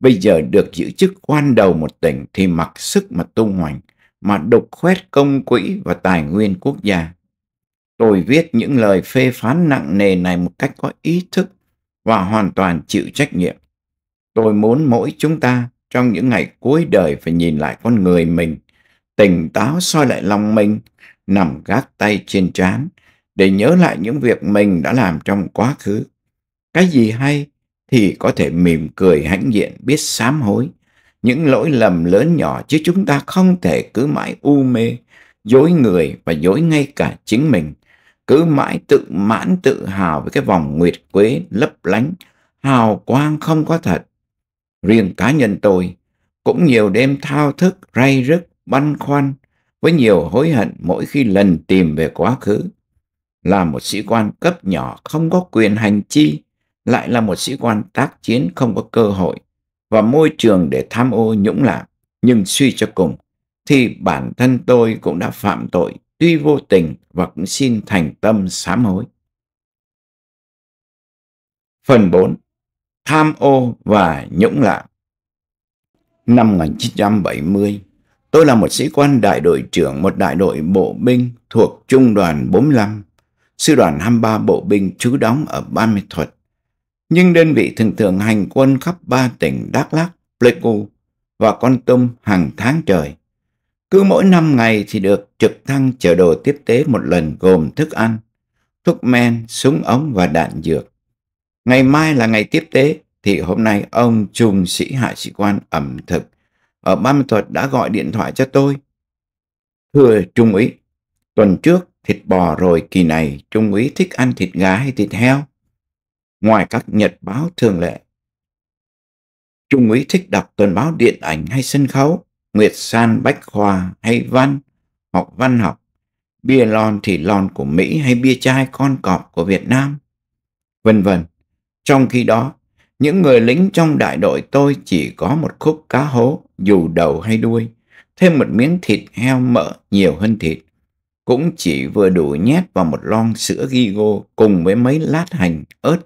bây giờ được giữ chức quan đầu một tỉnh thì mặc sức mà tung hoành, mà đục khoét công quỹ và tài nguyên quốc gia. Tôi viết những lời phê phán nặng nề này một cách có ý thức và hoàn toàn chịu trách nhiệm. Tôi muốn mỗi chúng ta trong những ngày cuối đời phải nhìn lại con người mình, tỉnh táo soi lại lòng mình, nằm gác tay trên trán để nhớ lại những việc mình đã làm trong quá khứ. Cái gì hay thì có thể mỉm cười hãnh diện biết sám hối. Những lỗi lầm lớn nhỏ chứ chúng ta không thể cứ mãi u mê, dối người và dối ngay cả chính mình. Cứ mãi tự mãn tự hào với cái vòng nguyệt quế lấp lánh, hào quang không có thật. Riêng cá nhân tôi cũng nhiều đêm thao thức, ray rứt, băn khoăn với nhiều hối hận mỗi khi lần tìm về quá khứ. Là một sĩ quan cấp nhỏ không có quyền hành chi, lại là một sĩ quan tác chiến không có cơ hội và môi trường để tham ô nhũng lạm. Nhưng suy cho cùng, thì bản thân tôi cũng đã phạm tội tuy vô tình và cũng xin thành tâm sám hối. Phần 4. Tham ô và nhũng lạm Năm 1970, Tôi là một sĩ quan đại đội trưởng một đại đội bộ binh thuộc Trung đoàn 45, sư đoàn 23 bộ binh trú đóng ở Ba Mê Thuật. Nhưng đơn vị thường thường hành quân khắp ba tỉnh Đắk Lắk, Pleiku và Con Tum hàng tháng trời. Cứ mỗi năm ngày thì được trực thăng chở đồ tiếp tế một lần gồm thức ăn, thuốc men, súng ống và đạn dược. Ngày mai là ngày tiếp tế thì hôm nay ông trung sĩ hạ sĩ quan ẩm thực ở Ban Thuật đã gọi điện thoại cho tôi. Thưa Trung úy, tuần trước thịt bò rồi kỳ này Trung úy thích ăn thịt gà hay thịt heo? Ngoài các nhật báo thường lệ, Trung úy thích đọc tuần báo điện ảnh hay sân khấu, Nguyệt San Bách Khoa hay văn, hoặc văn học, bia lon thì lon của Mỹ hay bia chai con cọp của Việt Nam, vân vân. Trong khi đó, những người lính trong đại đội tôi chỉ có một khúc cá hố, dù đầu hay đuôi, thêm một miếng thịt heo mỡ nhiều hơn thịt. Cũng chỉ vừa đủ nhét vào một lon sữa ghi gô cùng với mấy lát hành, ớt,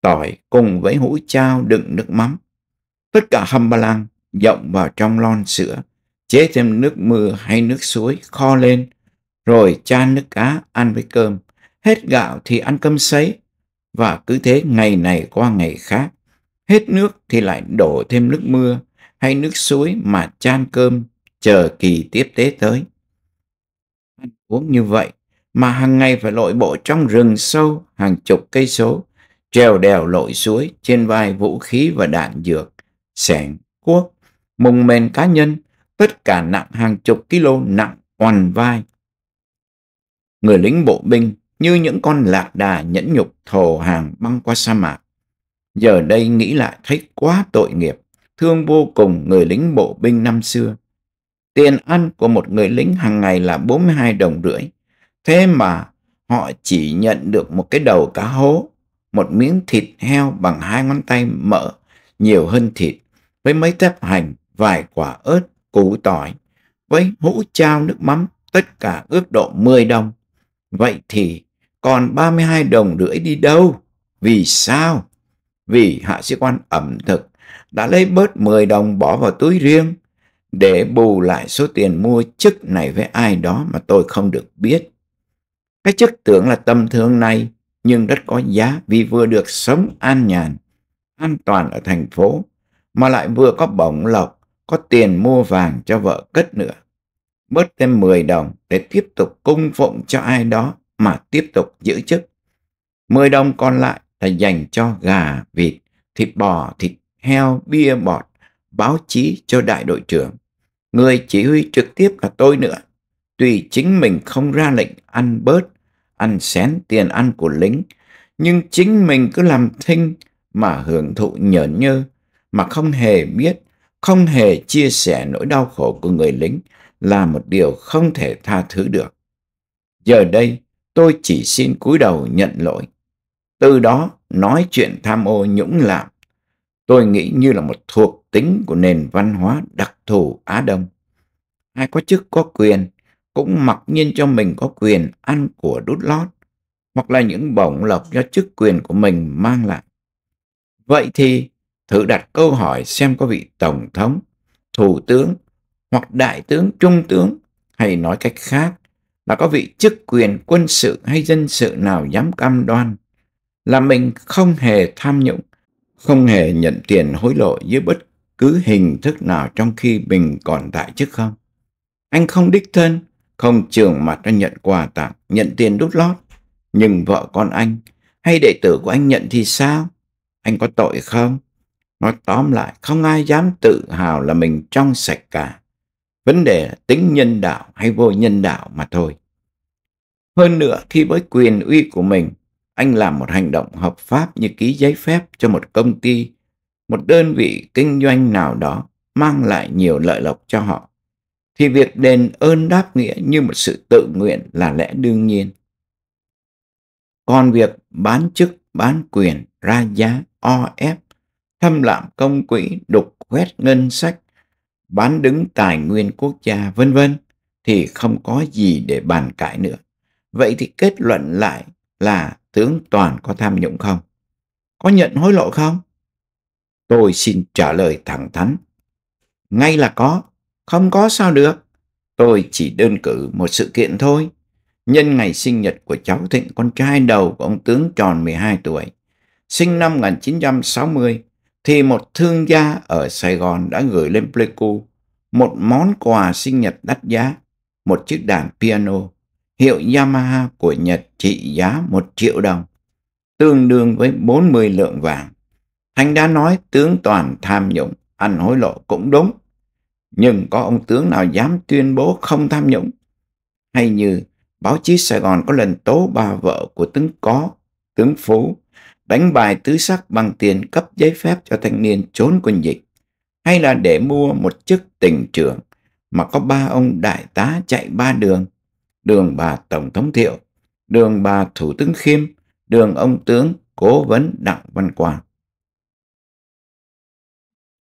tỏi cùng với hũ chao đựng nước mắm. Tất cả hầm ba lang dọng vào trong lon sữa, chế thêm nước mưa hay nước suối kho lên, rồi chan nước cá ăn với cơm. Hết gạo thì ăn cơm sấy, và cứ thế ngày này qua ngày khác. Hết nước thì lại đổ thêm nước mưa hay nước suối mà chan cơm chờ kỳ tiếp tế tới. Ăn uống như vậy mà hàng ngày phải lội bộ trong rừng sâu hàng chục cây số, trèo đèo lội suối trên vai vũ khí và đạn dược, sẻng, cuốc, mùng mền cá nhân, tất cả nặng hàng chục kilo nặng oằn vai. Người lính bộ binh như những con lạc đà nhẫn nhục thổ hàng băng qua sa mạc. Giờ đây nghĩ lại thấy quá tội nghiệp, thương vô cùng người lính bộ binh năm xưa. Tiền ăn của một người lính hàng ngày là 42 đồng rưỡi. Thế mà họ chỉ nhận được một cái đầu cá hố, một miếng thịt heo bằng hai ngón tay mỡ, nhiều hơn thịt, với mấy tép hành, vài quả ớt, củ tỏi, với hũ trao nước mắm, tất cả ước độ 10 đồng. Vậy thì còn 32 đồng rưỡi đi đâu? Vì sao? Vì hạ sĩ quan ẩm thực đã lấy bớt 10 đồng bỏ vào túi riêng để bù lại số tiền mua chức này với ai đó mà tôi không được biết. Cái chức tưởng là tầm thường này nhưng rất có giá vì vừa được sống an nhàn, an toàn ở thành phố mà lại vừa có bổng lộc, có tiền mua vàng cho vợ cất nữa. Bớt thêm 10 đồng để tiếp tục cung phụng cho ai đó mà tiếp tục giữ chức. 10 đồng còn lại là dành cho gà, vịt, thịt bò, thịt heo, bia bọt, báo chí cho đại đội trưởng. Người chỉ huy trực tiếp là tôi nữa. Tùy chính mình không ra lệnh ăn bớt, ăn xén tiền ăn của lính, nhưng chính mình cứ làm thinh mà hưởng thụ nhởn nhơ, mà không hề biết, không hề chia sẻ nỗi đau khổ của người lính là một điều không thể tha thứ được. Giờ đây, tôi chỉ xin cúi đầu nhận lỗi. Từ đó nói chuyện tham ô nhũng lạm, tôi nghĩ như là một thuộc tính của nền văn hóa đặc thù Á Đông. Ai có chức có quyền cũng mặc nhiên cho mình có quyền ăn của đút lót hoặc là những bổng lộc do chức quyền của mình mang lại. Vậy thì thử đặt câu hỏi xem có vị tổng thống, thủ tướng hoặc đại tướng, trung tướng hay nói cách khác mà có vị chức quyền quân sự hay dân sự nào dám cam đoan là mình không hề tham nhũng, không hề nhận tiền hối lộ dưới bất cứ hình thức nào trong khi mình còn tại chức không? Anh không đích thân, không trường mặt ra nhận quà tặng, nhận tiền đút lót, nhưng vợ con anh hay đệ tử của anh nhận thì sao? Anh có tội không? Nói tóm lại, không ai dám tự hào là mình trong sạch cả vấn đề tính nhân đạo hay vô nhân đạo mà thôi. Hơn nữa, khi với quyền uy của mình, anh làm một hành động hợp pháp như ký giấy phép cho một công ty, một đơn vị kinh doanh nào đó mang lại nhiều lợi lộc cho họ, thì việc đền ơn đáp nghĩa như một sự tự nguyện là lẽ đương nhiên. Còn việc bán chức, bán quyền, ra giá, o ép, thâm lạm công quỹ, đục quét ngân sách, bán đứng tài nguyên quốc gia vân vân thì không có gì để bàn cãi nữa. Vậy thì kết luận lại là tướng Toàn có tham nhũng không? Có nhận hối lộ không? Tôi xin trả lời thẳng thắn. Ngay là có, không có sao được. Tôi chỉ đơn cử một sự kiện thôi. Nhân ngày sinh nhật của cháu Thịnh, con trai đầu của ông tướng tròn 12 tuổi, sinh năm 1960, thì một thương gia ở Sài Gòn đã gửi lên Pleiku một món quà sinh nhật đắt giá, một chiếc đàn piano hiệu Yamaha của Nhật trị giá một triệu đồng, tương đương với 40 lượng vàng. Thanh đã nói tướng toàn tham nhũng, ăn hối lộ cũng đúng. Nhưng có ông tướng nào dám tuyên bố không tham nhũng? Hay như báo chí Sài Gòn có lần tố bà vợ của tướng Có, tướng Phú đánh bài tứ sắc bằng tiền cấp giấy phép cho thanh niên trốn quân dịch, hay là để mua một chức tỉnh trưởng mà có ba ông đại tá chạy ba đường, đường bà Tổng thống Thiệu, đường bà Thủ tướng Khiêm, đường ông tướng cố vấn Đặng Văn Quang.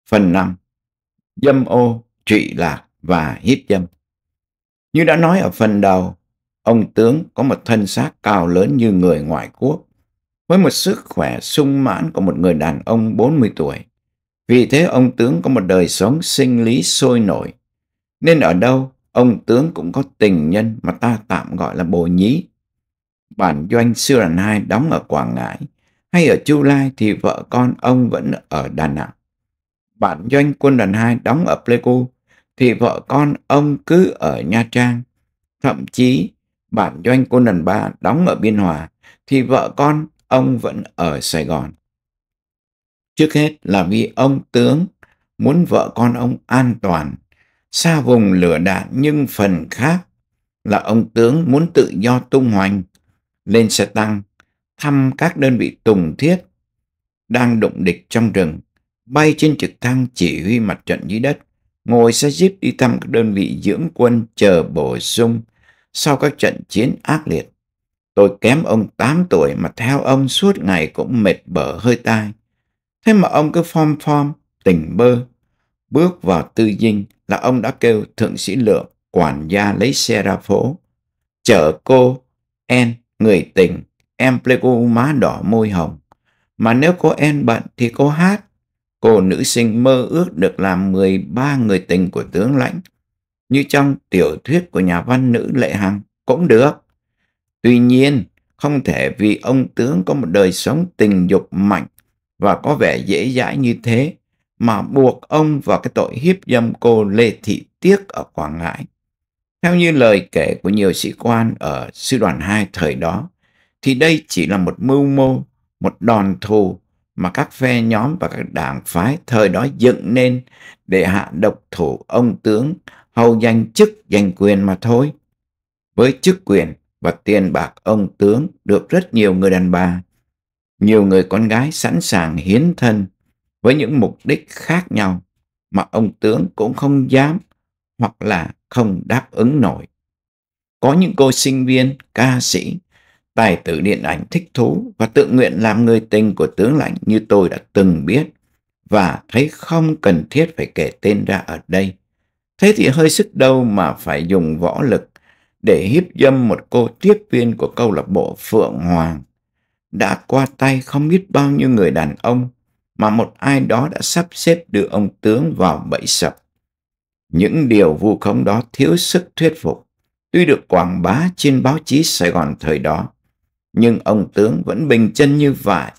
Phần 5. Dâm ô, trụy lạc và hiếp dâm. Như đã nói ở phần đầu, ông tướng có một thân xác cao lớn như người ngoại quốc, với một sức khỏe sung mãn của một người đàn ông 40 tuổi. Vì thế ông tướng có một đời sống sinh lý sôi nổi. Nên ở đâu, ông tướng cũng có tình nhân mà ta tạm gọi là bồ nhí. Bản doanh Sư Đàn Hai đóng ở Quảng Ngãi, hay ở Chu Lai thì vợ con ông vẫn ở Đà Nẵng. Bản doanh quân đoàn hai đóng ở Pleiku thì vợ con ông cứ ở Nha Trang. Thậm chí bản doanh quân đoàn ba đóng ở Biên Hòa thì vợ con ông vẫn ở Sài Gòn. Trước hết là vì ông tướng muốn vợ con ông an toàn, xa vùng lửa đạn nhưng phần khác là ông tướng muốn tự do tung hoành, lên xe tăng, thăm các đơn vị tùng thiết, đang đụng địch trong rừng, bay trên trực thăng chỉ huy mặt trận dưới đất, ngồi xe jeep đi thăm các đơn vị dưỡng quân chờ bổ sung sau các trận chiến ác liệt. Tôi kém ông 8 tuổi mà theo ông suốt ngày cũng mệt bở hơi tai. Thế mà ông cứ phom phom, tỉnh bơ. Bước vào tư dinh là ông đã kêu thượng sĩ lượng quản gia lấy xe ra phố. Chở cô, En, người tình, em pleco má đỏ môi hồng. Mà nếu cô En bận thì cô hát. Cô nữ sinh mơ ước được làm 13 người tình của tướng lãnh. Như trong tiểu thuyết của nhà văn nữ Lệ Hằng cũng được. Tuy nhiên, không thể vì ông tướng có một đời sống tình dục mạnh và có vẻ dễ dãi như thế mà buộc ông vào cái tội hiếp dâm cô Lê Thị Tiếc ở Quảng Ngãi. Theo như lời kể của nhiều sĩ quan ở sư đoàn 2 thời đó, thì đây chỉ là một mưu mô, một đòn thù mà các phe nhóm và các đảng phái thời đó dựng nên để hạ độc thủ ông tướng hầu danh chức danh quyền mà thôi. Với chức quyền, và tiền bạc ông tướng được rất nhiều người đàn bà, nhiều người con gái sẵn sàng hiến thân với những mục đích khác nhau mà ông tướng cũng không dám hoặc là không đáp ứng nổi. Có những cô sinh viên, ca sĩ, tài tử điện ảnh thích thú và tự nguyện làm người tình của tướng lãnh như tôi đã từng biết và thấy không cần thiết phải kể tên ra ở đây. Thế thì hơi sức đâu mà phải dùng võ lực để hiếp dâm một cô tiếp viên của câu lạc bộ Phượng Hoàng. Đã qua tay không biết bao nhiêu người đàn ông mà một ai đó đã sắp xếp đưa ông tướng vào bẫy sập. Những điều vu khống đó thiếu sức thuyết phục, tuy được quảng bá trên báo chí Sài Gòn thời đó, nhưng ông tướng vẫn bình chân như vậy.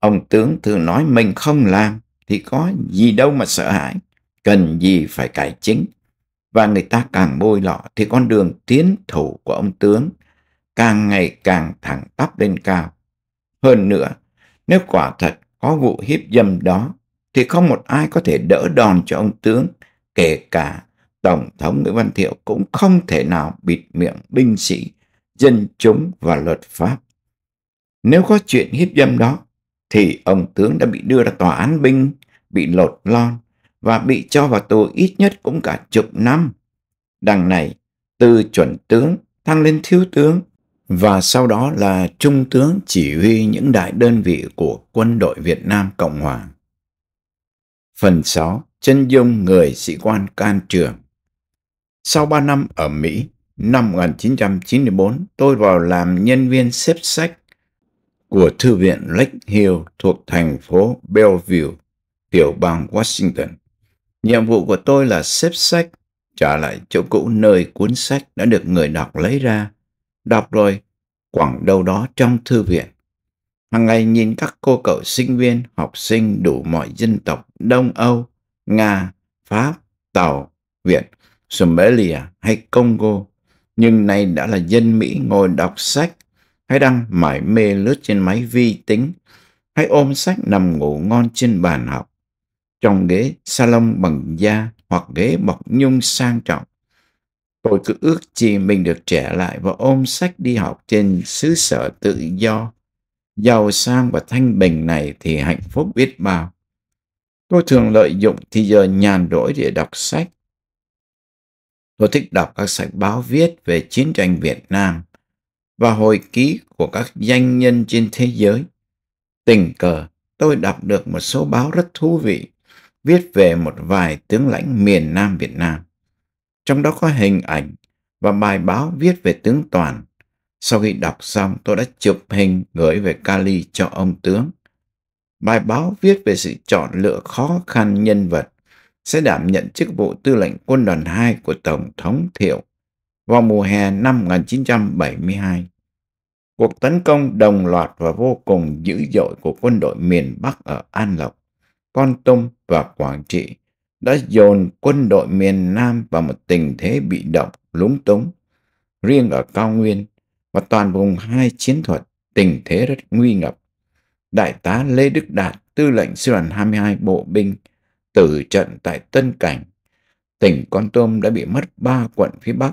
Ông tướng thường nói mình không làm thì có gì đâu mà sợ hãi, cần gì phải cải chính và người ta càng bôi lọ thì con đường tiến thủ của ông tướng càng ngày càng thẳng tắp lên cao. Hơn nữa, nếu quả thật có vụ hiếp dâm đó thì không một ai có thể đỡ đòn cho ông tướng, kể cả Tổng thống Nguyễn Văn Thiệu cũng không thể nào bịt miệng binh sĩ, dân chúng và luật pháp. Nếu có chuyện hiếp dâm đó, thì ông tướng đã bị đưa ra tòa án binh, bị lột lon, và bị cho vào tù ít nhất cũng cả chục năm. Đằng này, từ chuẩn tướng thăng lên thiếu tướng và sau đó là trung tướng chỉ huy những đại đơn vị của quân đội Việt Nam Cộng Hòa. Phần 6. Chân dung người sĩ quan can trường Sau 3 năm ở Mỹ, năm 1994, tôi vào làm nhân viên xếp sách của Thư viện Lake Hill thuộc thành phố Bellevue, tiểu bang Washington. Nhiệm vụ của tôi là xếp sách, trả lại chỗ cũ nơi cuốn sách đã được người đọc lấy ra. Đọc rồi, quẳng đâu đó trong thư viện. Hàng ngày nhìn các cô cậu sinh viên, học sinh đủ mọi dân tộc Đông Âu, Nga, Pháp, Tàu, Việt, Somalia hay Congo, nhưng nay đã là dân Mỹ ngồi đọc sách hay đang mải mê lướt trên máy vi tính hay ôm sách nằm ngủ ngon trên bàn học trong ghế salon bằng da hoặc ghế bọc nhung sang trọng. Tôi cứ ước gì mình được trẻ lại và ôm sách đi học trên xứ sở tự do. Giàu sang và thanh bình này thì hạnh phúc biết bao. Tôi thường lợi dụng thì giờ nhàn rỗi để đọc sách. Tôi thích đọc các sách báo viết về chiến tranh Việt Nam và hồi ký của các danh nhân trên thế giới. Tình cờ, tôi đọc được một số báo rất thú vị viết về một vài tướng lãnh miền Nam Việt Nam. Trong đó có hình ảnh và bài báo viết về tướng Toàn. Sau khi đọc xong, tôi đã chụp hình gửi về Cali cho ông tướng. Bài báo viết về sự chọn lựa khó khăn nhân vật sẽ đảm nhận chức vụ tư lệnh quân đoàn 2 của Tổng thống Thiệu vào mùa hè năm 1972. Cuộc tấn công đồng loạt và vô cùng dữ dội của quân đội miền Bắc ở An Lộc con Tum và Quảng Trị đã dồn quân đội miền Nam vào một tình thế bị động, lúng túng. Riêng ở cao nguyên và toàn vùng hai chiến thuật, tình thế rất nguy ngập. Đại tá Lê Đức Đạt, tư lệnh sư đoàn 22 bộ binh, tử trận tại Tân Cảnh. Tỉnh Con Tum đã bị mất ba quận phía Bắc,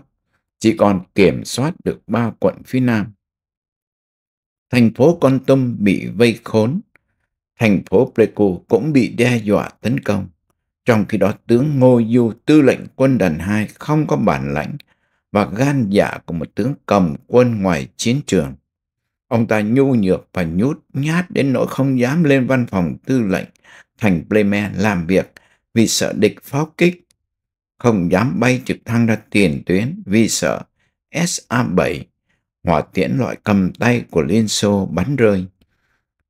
chỉ còn kiểm soát được ba quận phía Nam. Thành phố Con Tum bị vây khốn, thành phố Pleiku cũng bị đe dọa tấn công. Trong khi đó tướng Ngô Du tư lệnh quân đoàn hai không có bản lãnh và gan dạ của một tướng cầm quân ngoài chiến trường. Ông ta nhu nhược và nhút nhát đến nỗi không dám lên văn phòng tư lệnh thành Pleme làm việc vì sợ địch pháo kích. Không dám bay trực thăng ra tiền tuyến vì sợ SA-7 hỏa tiễn loại cầm tay của Liên Xô bắn rơi.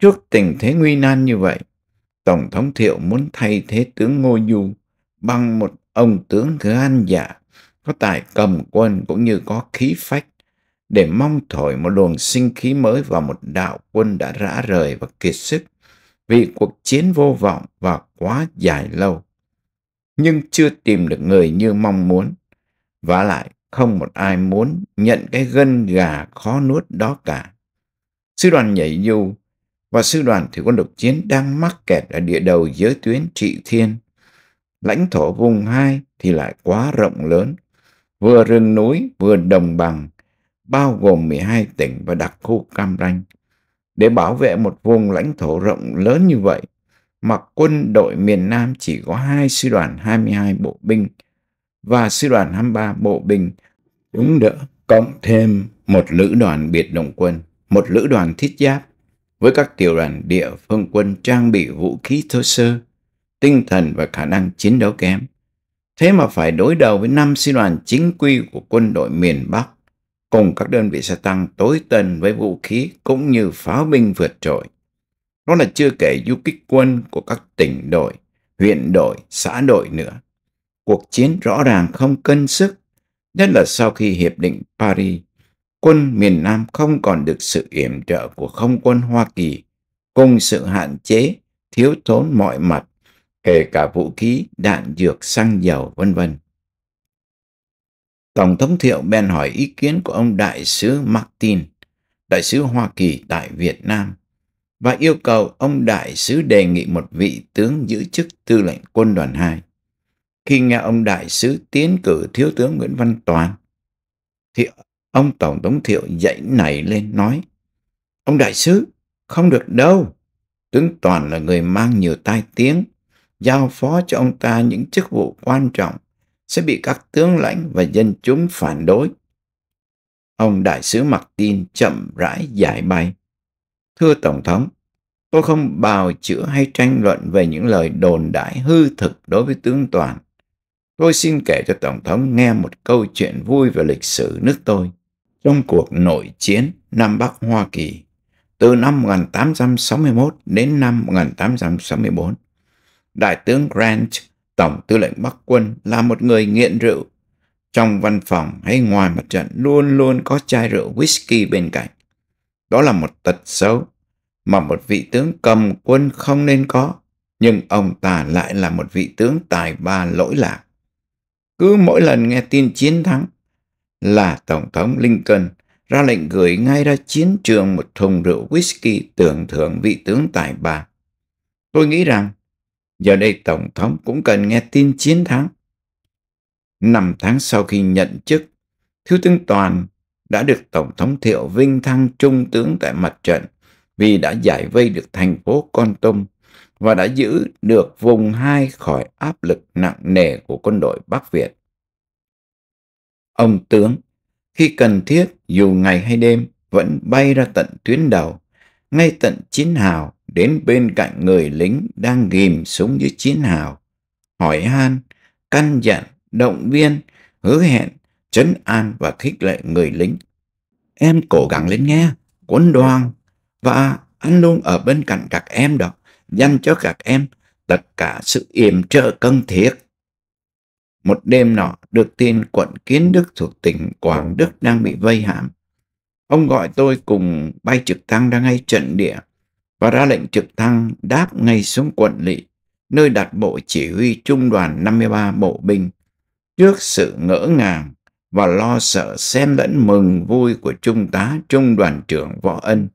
Trước tình thế nguy nan như vậy, Tổng thống Thiệu muốn thay thế tướng Ngô Du bằng một ông tướng gan dạ, có tài cầm quân cũng như có khí phách để mong thổi một luồng sinh khí mới vào một đạo quân đã rã rời và kiệt sức vì cuộc chiến vô vọng và quá dài lâu. Nhưng chưa tìm được người như mong muốn. và lại, không một ai muốn nhận cái gân gà khó nuốt đó cả. Sư đoàn nhảy dù và sư đoàn thủy quân lục chiến đang mắc kẹt ở địa đầu giới tuyến trị thiên. Lãnh thổ vùng 2 thì lại quá rộng lớn, vừa rừng núi vừa đồng bằng, bao gồm 12 tỉnh và đặc khu Cam Ranh. Để bảo vệ một vùng lãnh thổ rộng lớn như vậy, mặc quân đội miền Nam chỉ có hai sư đoàn 22 bộ binh và sư đoàn 23 bộ binh chống đỡ, cộng thêm một lữ đoàn biệt động quân, một lữ đoàn thiết giáp với các tiểu đoàn địa phương quân trang bị vũ khí thô sơ, tinh thần và khả năng chiến đấu kém. Thế mà phải đối đầu với năm sư đoàn chính quy của quân đội miền Bắc, cùng các đơn vị xe tăng tối tân với vũ khí cũng như pháo binh vượt trội. Đó là chưa kể du kích quân của các tỉnh đội, huyện đội, xã đội nữa. Cuộc chiến rõ ràng không cân sức, nhất là sau khi Hiệp định Paris quân miền Nam không còn được sự yểm trợ của không quân Hoa Kỳ, cùng sự hạn chế, thiếu thốn mọi mặt, kể cả vũ khí, đạn dược, xăng dầu, vân vân. Tổng thống Thiệu bèn hỏi ý kiến của ông đại sứ Martin, đại sứ Hoa Kỳ tại Việt Nam, và yêu cầu ông đại sứ đề nghị một vị tướng giữ chức tư lệnh quân đoàn 2. Khi nghe ông đại sứ tiến cử thiếu tướng Nguyễn Văn Toàn, thì Ông Tổng thống Thiệu dãy nảy lên nói, Ông đại sứ, không được đâu. Tướng Toàn là người mang nhiều tai tiếng, giao phó cho ông ta những chức vụ quan trọng, sẽ bị các tướng lãnh và dân chúng phản đối. Ông đại sứ mặc tin chậm rãi giải bày. Thưa Tổng thống, tôi không bào chữa hay tranh luận về những lời đồn đại hư thực đối với tướng Toàn. Tôi xin kể cho Tổng thống nghe một câu chuyện vui về lịch sử nước tôi trong cuộc nội chiến Nam Bắc Hoa Kỳ từ năm 1861 đến năm 1864. Đại tướng Grant, Tổng tư lệnh Bắc quân, là một người nghiện rượu. Trong văn phòng hay ngoài mặt trận luôn luôn có chai rượu whisky bên cạnh. Đó là một tật xấu mà một vị tướng cầm quân không nên có, nhưng ông ta lại là một vị tướng tài ba lỗi lạc. Cứ mỗi lần nghe tin chiến thắng, là Tổng thống Lincoln ra lệnh gửi ngay ra chiến trường một thùng rượu whisky tưởng thưởng vị tướng tài ba. Tôi nghĩ rằng giờ đây Tổng thống cũng cần nghe tin chiến thắng. Năm tháng sau khi nhận chức, Thiếu tướng Toàn đã được Tổng thống Thiệu vinh thăng trung tướng tại mặt trận vì đã giải vây được thành phố Con Tum và đã giữ được vùng hai khỏi áp lực nặng nề của quân đội Bắc Việt. Ông tướng, khi cần thiết dù ngày hay đêm vẫn bay ra tận tuyến đầu, ngay tận chiến hào đến bên cạnh người lính đang ghim súng dưới chiến hào. Hỏi han, căn dặn, động viên, hứa hẹn, chấn an và khích lệ người lính. Em cố gắng lên nghe, quân đoàn, và anh luôn ở bên cạnh các em đó, dành cho các em tất cả sự yểm trợ cần thiết. Một đêm nọ, được tin quận Kiến Đức thuộc tỉnh Quảng Đức đang bị vây hãm. Ông gọi tôi cùng bay trực thăng đang ngay trận địa và ra lệnh trực thăng đáp ngay xuống quận lỵ, nơi đặt bộ chỉ huy trung đoàn 53 bộ binh. Trước sự ngỡ ngàng và lo sợ xen lẫn mừng vui của trung tá trung đoàn trưởng Võ Ân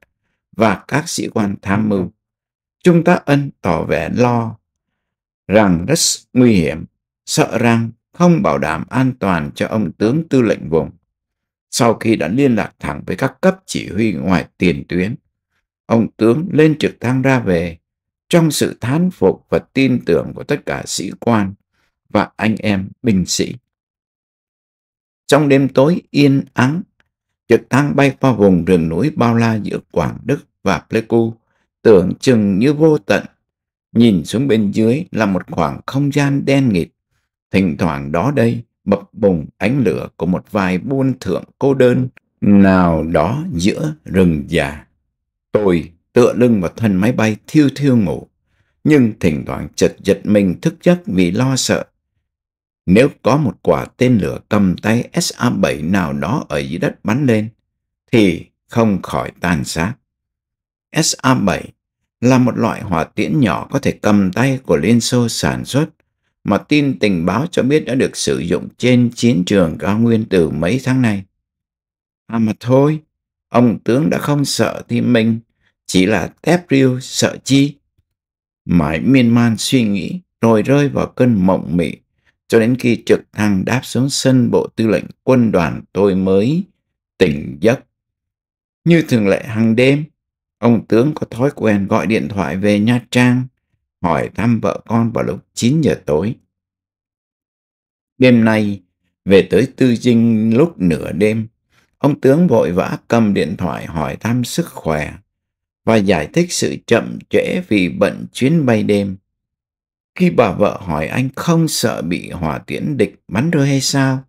và các sĩ quan tham mưu, trung tá Ân tỏ vẻ lo rằng rất nguy hiểm, sợ rằng không bảo đảm an toàn cho ông tướng tư lệnh vùng. Sau khi đã liên lạc thẳng với các cấp chỉ huy ngoài tiền tuyến, ông tướng lên trực thăng ra về trong sự thán phục và tin tưởng của tất cả sĩ quan và anh em binh sĩ. Trong đêm tối yên ắng, trực thăng bay qua vùng rừng núi bao la giữa Quảng Đức và Pleiku, tưởng chừng như vô tận. Nhìn xuống bên dưới là một khoảng không gian đen nghịt Thỉnh thoảng đó đây bập bùng ánh lửa của một vài buôn thượng cô đơn nào đó giữa rừng già. Tôi tựa lưng vào thân máy bay thiêu thiêu ngủ, nhưng thỉnh thoảng chật giật mình thức giấc vì lo sợ. Nếu có một quả tên lửa cầm tay SA-7 nào đó ở dưới đất bắn lên, thì không khỏi tàn sát. SA-7 là một loại hỏa tiễn nhỏ có thể cầm tay của Liên Xô sản xuất mà tin tình báo cho biết đã được sử dụng trên chiến trường cao nguyên từ mấy tháng nay. À mà thôi, ông tướng đã không sợ thì mình chỉ là tép riêu sợ chi. Mãi miên man suy nghĩ rồi rơi vào cơn mộng mị cho đến khi trực thăng đáp xuống sân bộ tư lệnh quân đoàn tôi mới tỉnh giấc. Như thường lệ hàng đêm, ông tướng có thói quen gọi điện thoại về Nha Trang hỏi thăm vợ con vào lúc 9 giờ tối. Đêm nay, về tới Tư Dinh lúc nửa đêm, ông tướng vội vã cầm điện thoại hỏi thăm sức khỏe và giải thích sự chậm trễ vì bận chuyến bay đêm. Khi bà vợ hỏi anh không sợ bị hỏa tiễn địch bắn rơi hay sao,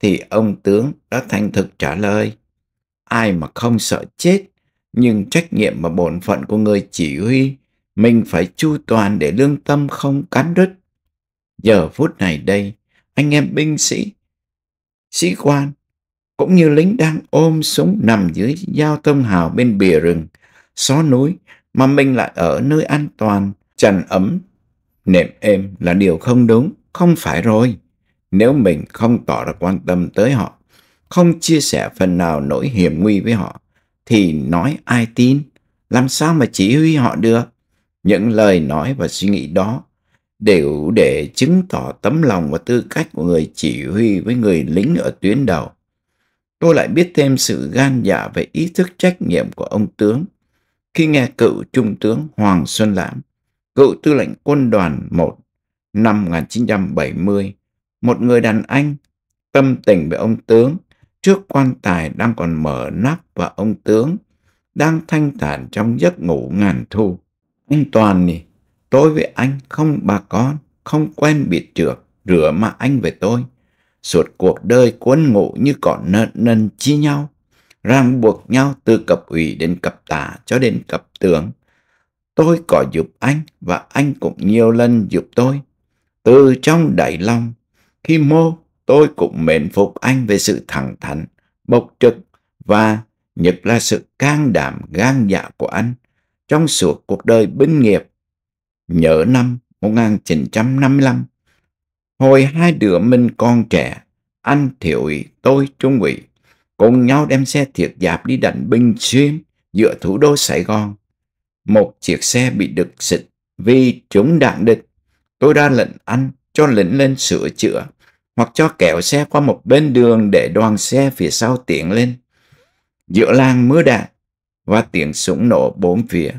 thì ông tướng đã thành thực trả lời. Ai mà không sợ chết, nhưng trách nhiệm và bổn phận của người chỉ huy mình phải chu toàn để lương tâm không cắn đứt. Giờ phút này đây, anh em binh sĩ, sĩ quan, cũng như lính đang ôm súng nằm dưới giao thông hào bên bìa rừng, xó núi, mà mình lại ở nơi an toàn, trần ấm, nệm êm là điều không đúng, không phải rồi. Nếu mình không tỏ ra quan tâm tới họ, không chia sẻ phần nào nỗi hiểm nguy với họ, thì nói ai tin, làm sao mà chỉ huy họ được? Những lời nói và suy nghĩ đó đều để chứng tỏ tấm lòng và tư cách của người chỉ huy với người lính ở tuyến đầu. Tôi lại biết thêm sự gan dạ về ý thức trách nhiệm của ông tướng khi nghe cựu trung tướng Hoàng Xuân Lãm, cựu tư lệnh quân đoàn 1 năm 1970, một người đàn anh tâm tình với ông tướng trước quan tài đang còn mở nắp và ông tướng đang thanh thản trong giấc ngủ ngàn thu. Anh Toàn nè, tôi với anh không bà con, không quen biết trước, rửa mà anh về tôi. Suốt cuộc đời quân ngụ như còn nợ nần chi nhau, ràng buộc nhau từ cập ủy đến cập tả cho đến cập tướng. Tôi có giúp anh và anh cũng nhiều lần giúp tôi. Từ trong đại lòng, khi mô tôi cũng mến phục anh về sự thẳng thắn, bộc trực và nhất là sự can đảm gan dạ của anh trong suốt cuộc đời binh nghiệp. Nhớ năm 1955, hồi hai đứa mình con trẻ, anh thiếu ủy, tôi trung ủy, cùng nhau đem xe thiệt giáp đi đánh binh xuyên giữa thủ đô Sài Gòn. Một chiếc xe bị đực xịt vì chúng đạn địch. Tôi ra lệnh anh cho lính lên sửa chữa hoặc cho kẹo xe qua một bên đường để đoàn xe phía sau tiện lên. Giữa làng mưa đạn, và tiếng súng nổ bốn phía.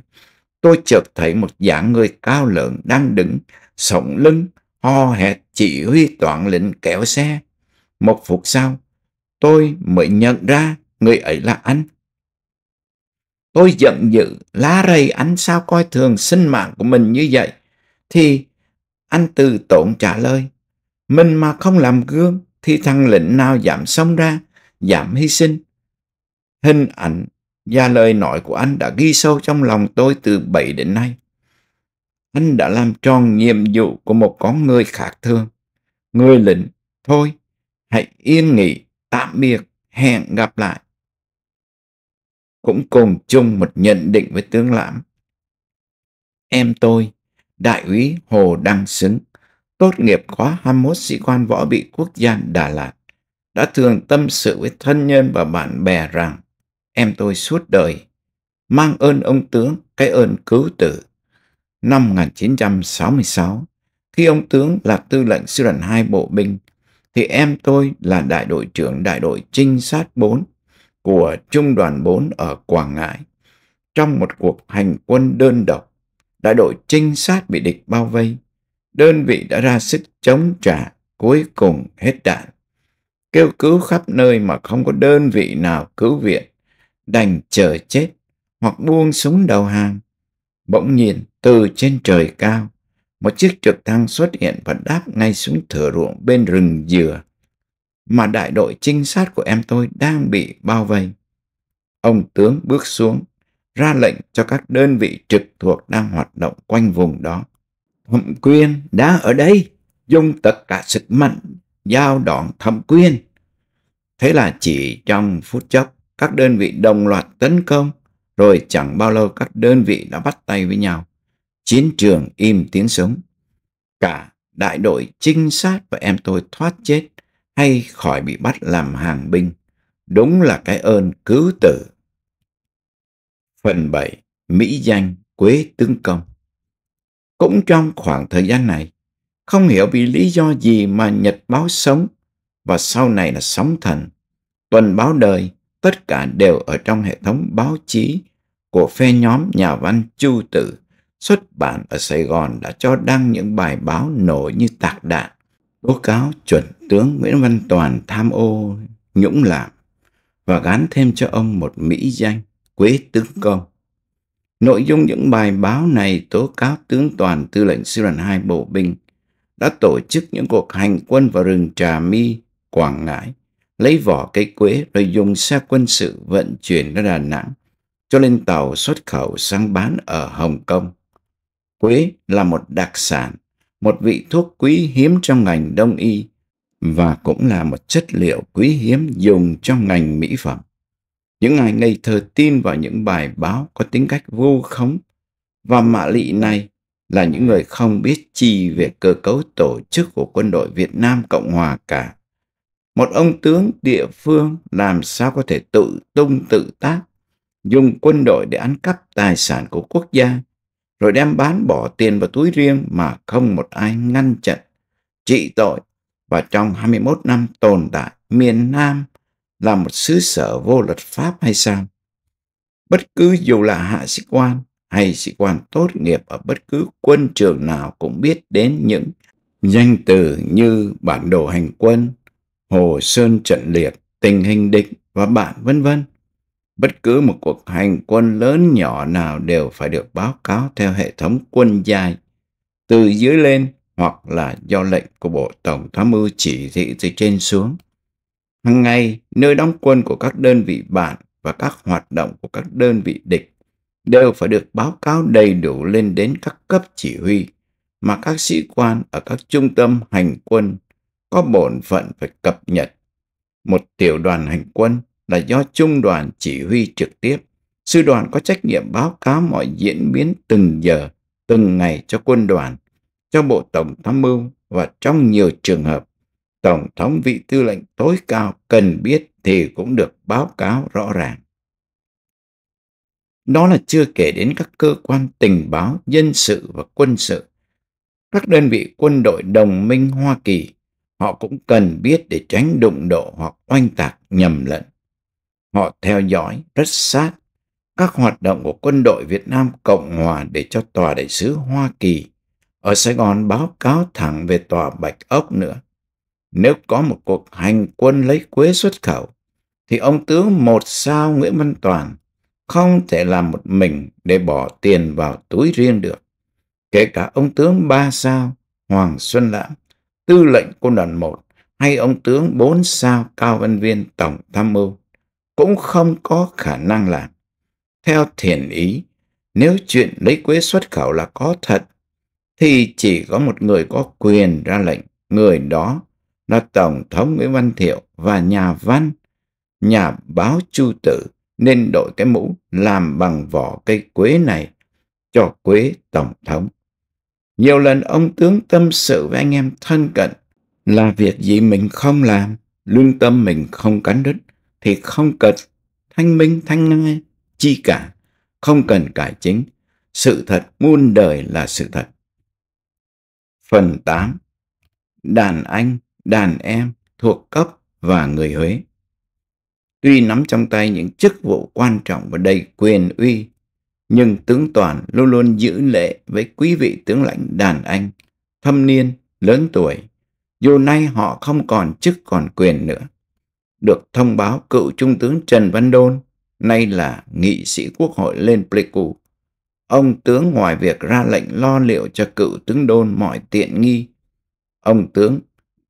Tôi chợt thấy một dáng người cao lớn đang đứng, sống lưng, ho hẹt chỉ huy toàn lính kéo xe. Một phút sau, tôi mới nhận ra người ấy là anh. Tôi giận dữ, lá rầy anh sao coi thường sinh mạng của mình như vậy. Thì anh từ tổn trả lời, mình mà không làm gương thì thằng lĩnh nào dám sống ra, dám hy sinh. Hình ảnh và lời nói của anh đã ghi sâu trong lòng tôi từ bảy đến nay. Anh đã làm tròn nhiệm vụ của một con người khác thường. Người lính, thôi, hãy yên nghỉ, tạm biệt, hẹn gặp lại. Cũng cùng chung một nhận định với tướng lãm. Em tôi, đại úy Hồ Đăng Xứng, tốt nghiệp khóa 21 sĩ quan võ bị quốc gia Đà Lạt, đã thường tâm sự với thân nhân và bạn bè rằng em tôi suốt đời, mang ơn ông tướng cái ơn cứu tử. Năm 1966, khi ông tướng là tư lệnh sư đoàn 2 bộ binh, thì em tôi là đại đội trưởng đại đội trinh sát 4 của Trung đoàn 4 ở Quảng Ngãi. Trong một cuộc hành quân đơn độc, đại đội trinh sát bị địch bao vây. Đơn vị đã ra sức chống trả, cuối cùng hết đạn. Kêu cứu khắp nơi mà không có đơn vị nào cứu viện đành chờ chết hoặc buông súng đầu hàng. Bỗng nhìn từ trên trời cao, một chiếc trực thăng xuất hiện và đáp ngay xuống thửa ruộng bên rừng dừa mà đại đội trinh sát của em tôi đang bị bao vây. Ông tướng bước xuống, ra lệnh cho các đơn vị trực thuộc đang hoạt động quanh vùng đó. Thẩm quyên đã ở đây, dùng tất cả sức mạnh, giao đoạn thẩm quyên. Thế là chỉ trong phút chốc, các đơn vị đồng loạt tấn công, rồi chẳng bao lâu các đơn vị đã bắt tay với nhau. Chiến trường im tiếng súng. Cả đại đội trinh sát và em tôi thoát chết hay khỏi bị bắt làm hàng binh. Đúng là cái ơn cứu tử. Phần 7. Mỹ danh Quế Tướng Công Cũng trong khoảng thời gian này, không hiểu vì lý do gì mà Nhật Báo Sống và sau này là Sóng Thần, Tuần Báo Đời tất cả đều ở trong hệ thống báo chí của phe nhóm nhà văn Chu Tử xuất bản ở Sài Gòn đã cho đăng những bài báo nổi như tạc đạn, tố cáo chuẩn tướng Nguyễn Văn Toàn tham ô nhũng làm và gán thêm cho ông một mỹ danh Quế Tướng Công. Nội dung những bài báo này tố cáo tướng Toàn tư lệnh sư đoàn 2 bộ binh đã tổ chức những cuộc hành quân vào rừng Trà My, Quảng Ngãi lấy vỏ cây quế rồi dùng xe quân sự vận chuyển ra Đà Nẵng, cho lên tàu xuất khẩu sang bán ở Hồng Kông. Quế là một đặc sản, một vị thuốc quý hiếm trong ngành đông y và cũng là một chất liệu quý hiếm dùng trong ngành mỹ phẩm. Những ai ngây thơ tin vào những bài báo có tính cách vô khống và mạ lị này là những người không biết chi về cơ cấu tổ chức của quân đội Việt Nam Cộng Hòa cả một ông tướng địa phương làm sao có thể tự tung tự tác, dùng quân đội để ăn cắp tài sản của quốc gia, rồi đem bán bỏ tiền vào túi riêng mà không một ai ngăn chặn, trị tội. Và trong 21 năm tồn tại, miền Nam là một xứ sở vô luật pháp hay sao? Bất cứ dù là hạ sĩ quan hay sĩ quan tốt nghiệp ở bất cứ quân trường nào cũng biết đến những danh từ như bản đồ hành quân, hồ sơn trận liệt, tình hình địch và bạn vân vân. Bất cứ một cuộc hành quân lớn nhỏ nào đều phải được báo cáo theo hệ thống quân dài, từ dưới lên hoặc là do lệnh của Bộ Tổng Tham mưu chỉ thị từ trên xuống. Hàng ngày, nơi đóng quân của các đơn vị bạn và các hoạt động của các đơn vị địch đều phải được báo cáo đầy đủ lên đến các cấp chỉ huy mà các sĩ quan ở các trung tâm hành quân có bổn phận phải cập nhật. Một tiểu đoàn hành quân là do trung đoàn chỉ huy trực tiếp. Sư đoàn có trách nhiệm báo cáo mọi diễn biến từng giờ, từng ngày cho quân đoàn, cho Bộ Tổng tham mưu và trong nhiều trường hợp, Tổng thống vị tư lệnh tối cao cần biết thì cũng được báo cáo rõ ràng. Đó là chưa kể đến các cơ quan tình báo, dân sự và quân sự. Các đơn vị quân đội đồng minh Hoa Kỳ Họ cũng cần biết để tránh đụng độ hoặc oanh tạc nhầm lẫn. Họ theo dõi rất sát các hoạt động của quân đội Việt Nam Cộng Hòa để cho Tòa Đại sứ Hoa Kỳ ở Sài Gòn báo cáo thẳng về Tòa Bạch Ốc nữa. Nếu có một cuộc hành quân lấy quế xuất khẩu, thì ông tướng một sao Nguyễn Văn Toàn không thể làm một mình để bỏ tiền vào túi riêng được. Kể cả ông tướng ba sao Hoàng Xuân Lãm tư lệnh quân đoàn 1 hay ông tướng 4 sao Cao Văn Viên Tổng Tham mưu cũng không có khả năng làm. Theo thiền ý, nếu chuyện lấy quế xuất khẩu là có thật, thì chỉ có một người có quyền ra lệnh, người đó là Tổng thống Nguyễn Văn Thiệu và nhà văn, nhà báo Chu Tử nên đội cái mũ làm bằng vỏ cây quế này cho quế Tổng thống. Nhiều lần ông tướng tâm sự với anh em thân cận là việc gì mình không làm, lương tâm mình không cắn đứt, thì không cần thanh minh thanh ngai chi cả, không cần cải chính. Sự thật muôn đời là sự thật. Phần 8 Đàn anh, đàn em thuộc cấp và người Huế. Tuy nắm trong tay những chức vụ quan trọng và đầy quyền uy, nhưng tướng Toàn luôn luôn giữ lệ với quý vị tướng lãnh đàn anh, thâm niên, lớn tuổi. Dù nay họ không còn chức còn quyền nữa. Được thông báo cựu trung tướng Trần Văn Đôn, nay là nghị sĩ quốc hội lên Pleiku. Ông tướng ngoài việc ra lệnh lo liệu cho cựu tướng Đôn mọi tiện nghi. Ông tướng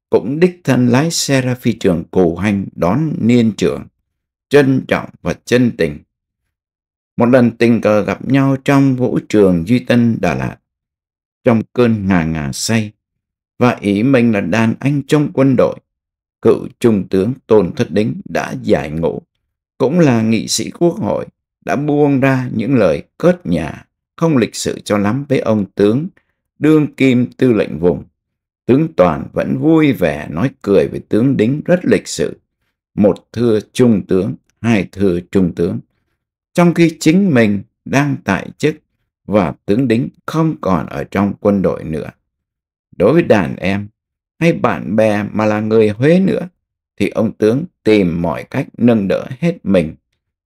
cũng đích thân lái xe ra phi trường cù hành đón niên trưởng, trân trọng và chân tình một lần tình cờ gặp nhau trong vũ trường Duy Tân Đà Lạt, trong cơn ngà ngà say, và ý mình là đàn anh trong quân đội. Cựu Trung tướng Tôn Thất Đính đã giải ngũ, cũng là nghị sĩ quốc hội, đã buông ra những lời cớt nhà, không lịch sự cho lắm với ông tướng, đương kim tư lệnh vùng. Tướng Toàn vẫn vui vẻ nói cười với tướng Đính rất lịch sự. Một thưa trung tướng, hai thưa trung tướng trong khi chính mình đang tại chức và tướng đính không còn ở trong quân đội nữa. Đối với đàn em hay bạn bè mà là người Huế nữa, thì ông tướng tìm mọi cách nâng đỡ hết mình.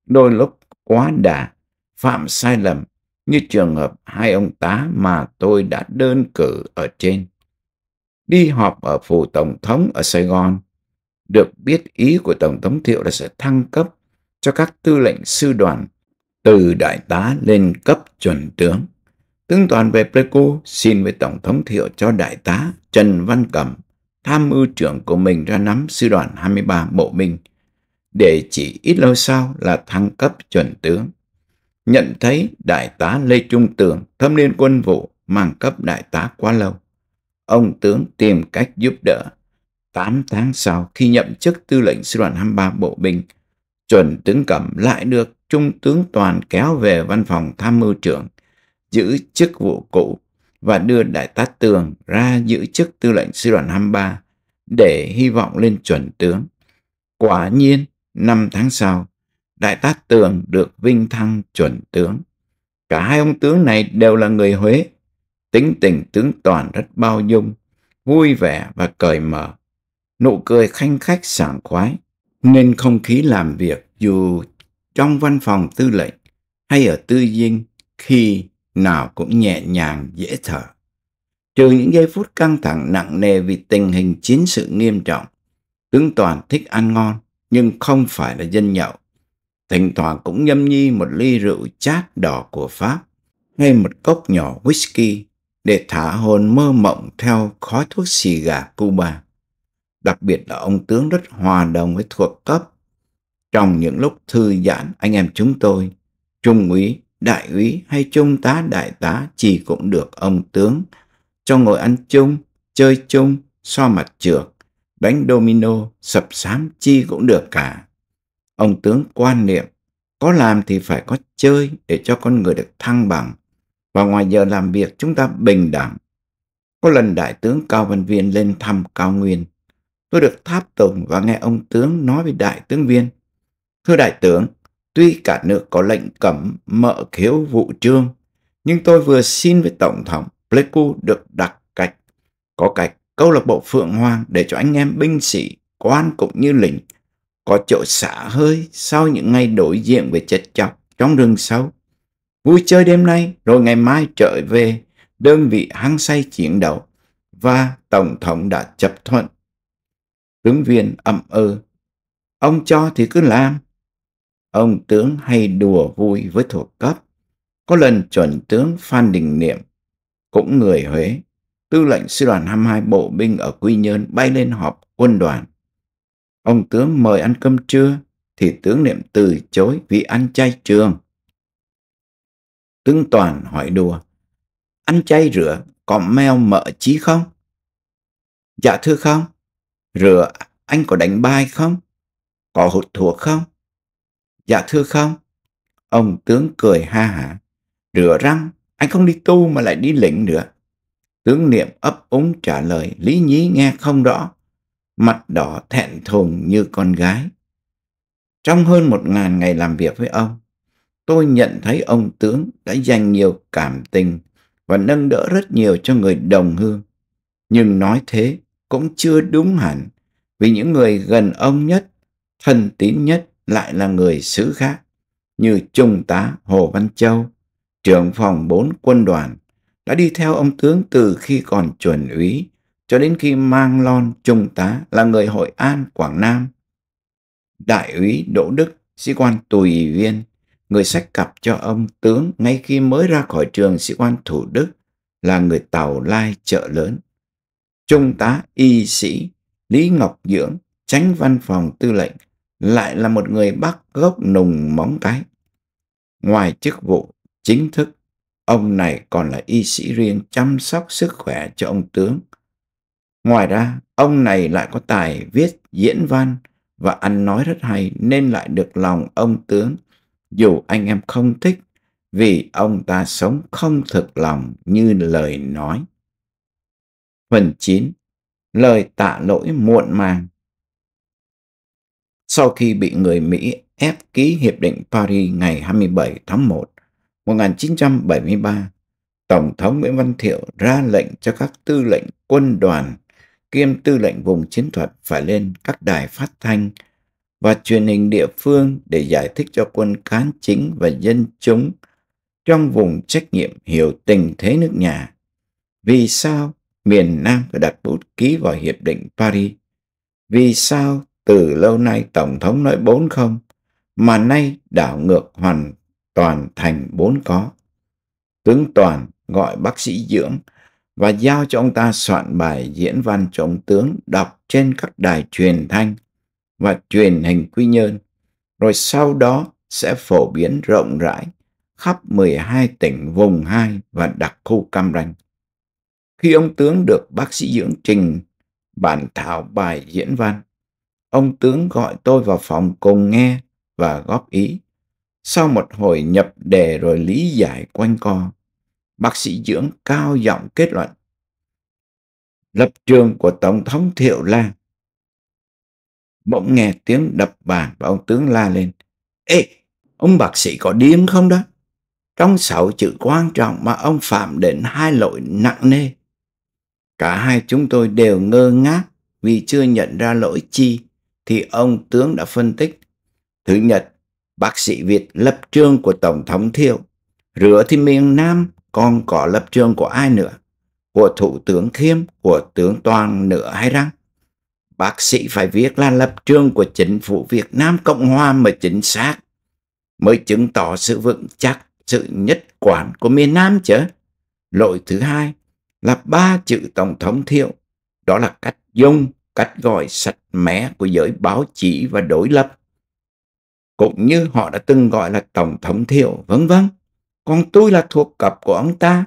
Đôi lúc quá đà, phạm sai lầm như trường hợp hai ông tá mà tôi đã đơn cử ở trên. Đi họp ở phủ tổng thống ở Sài Gòn, được biết ý của tổng thống Thiệu là sẽ thăng cấp cho các tư lệnh sư đoàn từ đại tá lên cấp chuẩn tướng. Tướng toàn về Pleiku xin với Tổng thống thiệu cho đại tá Trần Văn Cẩm, tham mưu trưởng của mình ra nắm sư đoàn 23 bộ binh, để chỉ ít lâu sau là thăng cấp chuẩn tướng. Nhận thấy đại tá Lê Trung Tường thâm niên quân vụ mang cấp đại tá quá lâu. Ông tướng tìm cách giúp đỡ. Tám tháng sau khi nhậm chức tư lệnh sư đoàn 23 bộ binh, chuẩn tướng Cẩm lại được Trung tướng Toàn kéo về văn phòng tham mưu trưởng, giữ chức vụ cũ và đưa Đại tá Tường ra giữ chức tư lệnh sư đoàn 23 để hy vọng lên chuẩn tướng. Quả nhiên, năm tháng sau, Đại tá Tường được vinh thăng chuẩn tướng. Cả hai ông tướng này đều là người Huế. Tính tình tướng Toàn rất bao dung, vui vẻ và cởi mở. Nụ cười khanh khách sảng khoái, nên không khí làm việc dù trong văn phòng tư lệnh hay ở tư dinh khi nào cũng nhẹ nhàng dễ thở. Trừ những giây phút căng thẳng nặng nề vì tình hình chiến sự nghiêm trọng, tướng toàn thích ăn ngon nhưng không phải là dân nhậu. Thỉnh thoảng cũng nhâm nhi một ly rượu chát đỏ của Pháp hay một cốc nhỏ whisky để thả hồn mơ mộng theo khói thuốc xì gà Cuba. Đặc biệt là ông tướng rất hòa đồng với thuộc cấp trong những lúc thư giãn anh em chúng tôi, trung úy, đại úy hay trung tá đại tá chỉ cũng được ông tướng cho ngồi ăn chung, chơi chung, so mặt trượt, đánh domino, sập sám chi cũng được cả. Ông tướng quan niệm, có làm thì phải có chơi để cho con người được thăng bằng. Và ngoài giờ làm việc chúng ta bình đẳng. Có lần đại tướng Cao Văn Viên lên thăm Cao Nguyên. Tôi được tháp tùng và nghe ông tướng nói với đại tướng Viên. Thưa Đại tướng, tuy cả nước có lệnh cấm mở khiếu vụ trương, nhưng tôi vừa xin với Tổng thống Pleiku được đặt cách, có cách câu lạc bộ Phượng Hoàng để cho anh em binh sĩ, quan cũng như lính có chỗ xả hơi sau những ngày đối diện với chật chóc trong rừng sâu. Vui chơi đêm nay rồi ngày mai trở về đơn vị hăng say chiến đấu và Tổng thống đã chấp thuận. Tướng viên ậm ừ, ông cho thì cứ làm, Ông tướng hay đùa vui với thuộc cấp. Có lần chuẩn tướng Phan Đình Niệm, cũng người Huế, tư lệnh sư đoàn 22 bộ binh ở Quy Nhơn bay lên họp quân đoàn. Ông tướng mời ăn cơm trưa, thì tướng Niệm từ chối vì ăn chay trường. Tướng Toàn hỏi đùa, ăn chay rửa cọm meo mợ chí không? Dạ thưa không, rửa anh có đánh bài không? Có hụt thuộc không? Dạ thưa không. Ông tướng cười ha hả. Rửa răng, anh không đi tu mà lại đi lĩnh nữa. Tướng niệm ấp úng trả lời, lý nhí nghe không rõ. Mặt đỏ thẹn thùng như con gái. Trong hơn một ngàn ngày làm việc với ông, tôi nhận thấy ông tướng đã dành nhiều cảm tình và nâng đỡ rất nhiều cho người đồng hương. Nhưng nói thế cũng chưa đúng hẳn vì những người gần ông nhất, thân tín nhất lại là người xứ khác như Trung tá Hồ Văn Châu, trưởng phòng bốn quân đoàn, đã đi theo ông tướng từ khi còn chuẩn úy cho đến khi mang lon Trung tá là người Hội An, Quảng Nam. Đại úy Đỗ Đức, sĩ quan tùy viên, người sách cặp cho ông tướng ngay khi mới ra khỏi trường sĩ quan Thủ Đức là người Tàu Lai chợ lớn. Trung tá y sĩ Lý Ngọc Dưỡng, tránh văn phòng tư lệnh, lại là một người Bắc gốc nùng móng cái. Ngoài chức vụ chính thức, ông này còn là y sĩ riêng chăm sóc sức khỏe cho ông tướng. Ngoài ra, ông này lại có tài viết diễn văn và ăn nói rất hay nên lại được lòng ông tướng, dù anh em không thích vì ông ta sống không thực lòng như lời nói. Phần 9. Lời tạ lỗi muộn màng sau khi bị người Mỹ ép ký Hiệp định Paris ngày 27 tháng 1, 1973, Tổng thống Nguyễn Văn Thiệu ra lệnh cho các tư lệnh quân đoàn kiêm tư lệnh vùng chiến thuật phải lên các đài phát thanh và truyền hình địa phương để giải thích cho quân cán chính và dân chúng trong vùng trách nhiệm hiểu tình thế nước nhà. Vì sao miền Nam phải đặt bút ký vào Hiệp định Paris? Vì sao từ lâu nay Tổng thống nói bốn không, mà nay đảo ngược hoàn toàn thành bốn có. Tướng Toàn gọi bác sĩ Dưỡng và giao cho ông ta soạn bài diễn văn cho ông tướng đọc trên các đài truyền thanh và truyền hình quy nhơn, rồi sau đó sẽ phổ biến rộng rãi khắp 12 tỉnh vùng 2 và đặc khu Cam Ranh. Khi ông tướng được bác sĩ Dưỡng trình bản thảo bài diễn văn, Ông tướng gọi tôi vào phòng cùng nghe và góp ý. Sau một hồi nhập đề rồi lý giải quanh co, bác sĩ dưỡng cao giọng kết luận. Lập trường của Tổng thống Thiệu Lan. Bỗng nghe tiếng đập bàn và ông tướng la lên. Ê, ông bác sĩ có điên không đó? Trong sáu chữ quan trọng mà ông phạm đến hai lỗi nặng nề. Cả hai chúng tôi đều ngơ ngác vì chưa nhận ra lỗi chi thì ông tướng đã phân tích. Thứ nhất, bác sĩ Việt lập trường của Tổng thống Thiệu. Rửa thì miền Nam còn có lập trường của ai nữa? Của Thủ tướng Khiêm, của tướng Toàn nữa hay răng? Bác sĩ phải viết là lập trường của chính phủ Việt Nam Cộng Hòa mới chính xác, mới chứng tỏ sự vững chắc, sự nhất quán của miền Nam chứ. Lỗi thứ hai là ba chữ Tổng thống Thiệu, đó là cách dùng cách gọi sạch mẽ của giới báo chí và đối lập. Cũng như họ đã từng gọi là Tổng thống Thiệu, vân vân. Còn tôi là thuộc cấp của ông ta.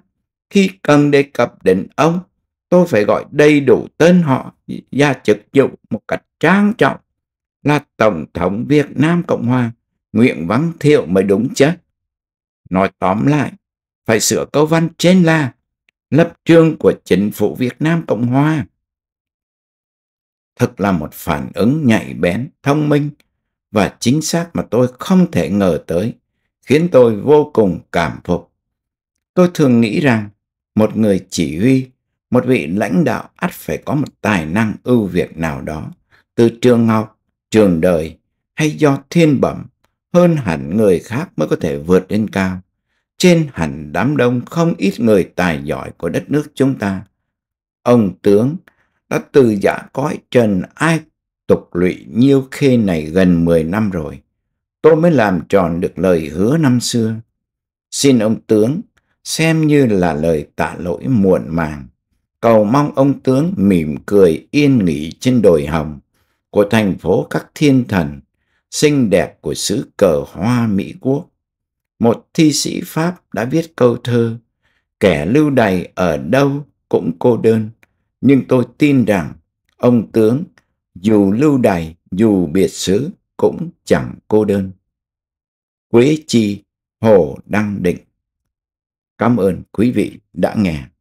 Khi cần đề cập đến ông, tôi phải gọi đầy đủ tên họ và chức vụ một cách trang trọng là Tổng thống Việt Nam Cộng Hòa Nguyễn Văn Thiệu mới đúng chứ. Nói tóm lại, phải sửa câu văn trên là lập trường của chính phủ Việt Nam Cộng Hòa thực là một phản ứng nhạy bén, thông minh và chính xác mà tôi không thể ngờ tới, khiến tôi vô cùng cảm phục. Tôi thường nghĩ rằng một người chỉ huy, một vị lãnh đạo ắt phải có một tài năng ưu việt nào đó, từ trường học, trường đời hay do thiên bẩm hơn hẳn người khác mới có thể vượt lên cao. Trên hẳn đám đông không ít người tài giỏi của đất nước chúng ta. Ông tướng đã từ giả cõi trần ai tục lụy nhiêu khê này gần 10 năm rồi. Tôi mới làm tròn được lời hứa năm xưa. Xin ông tướng xem như là lời tạ lỗi muộn màng. Cầu mong ông tướng mỉm cười yên nghỉ trên đồi hồng của thành phố các thiên thần, xinh đẹp của xứ cờ hoa Mỹ Quốc. Một thi sĩ Pháp đã viết câu thơ Kẻ lưu đày ở đâu cũng cô đơn nhưng tôi tin rằng ông tướng dù lưu đày dù biệt xứ cũng chẳng cô đơn. Quế Chi Hồ Đăng Định Cảm ơn quý vị đã nghe.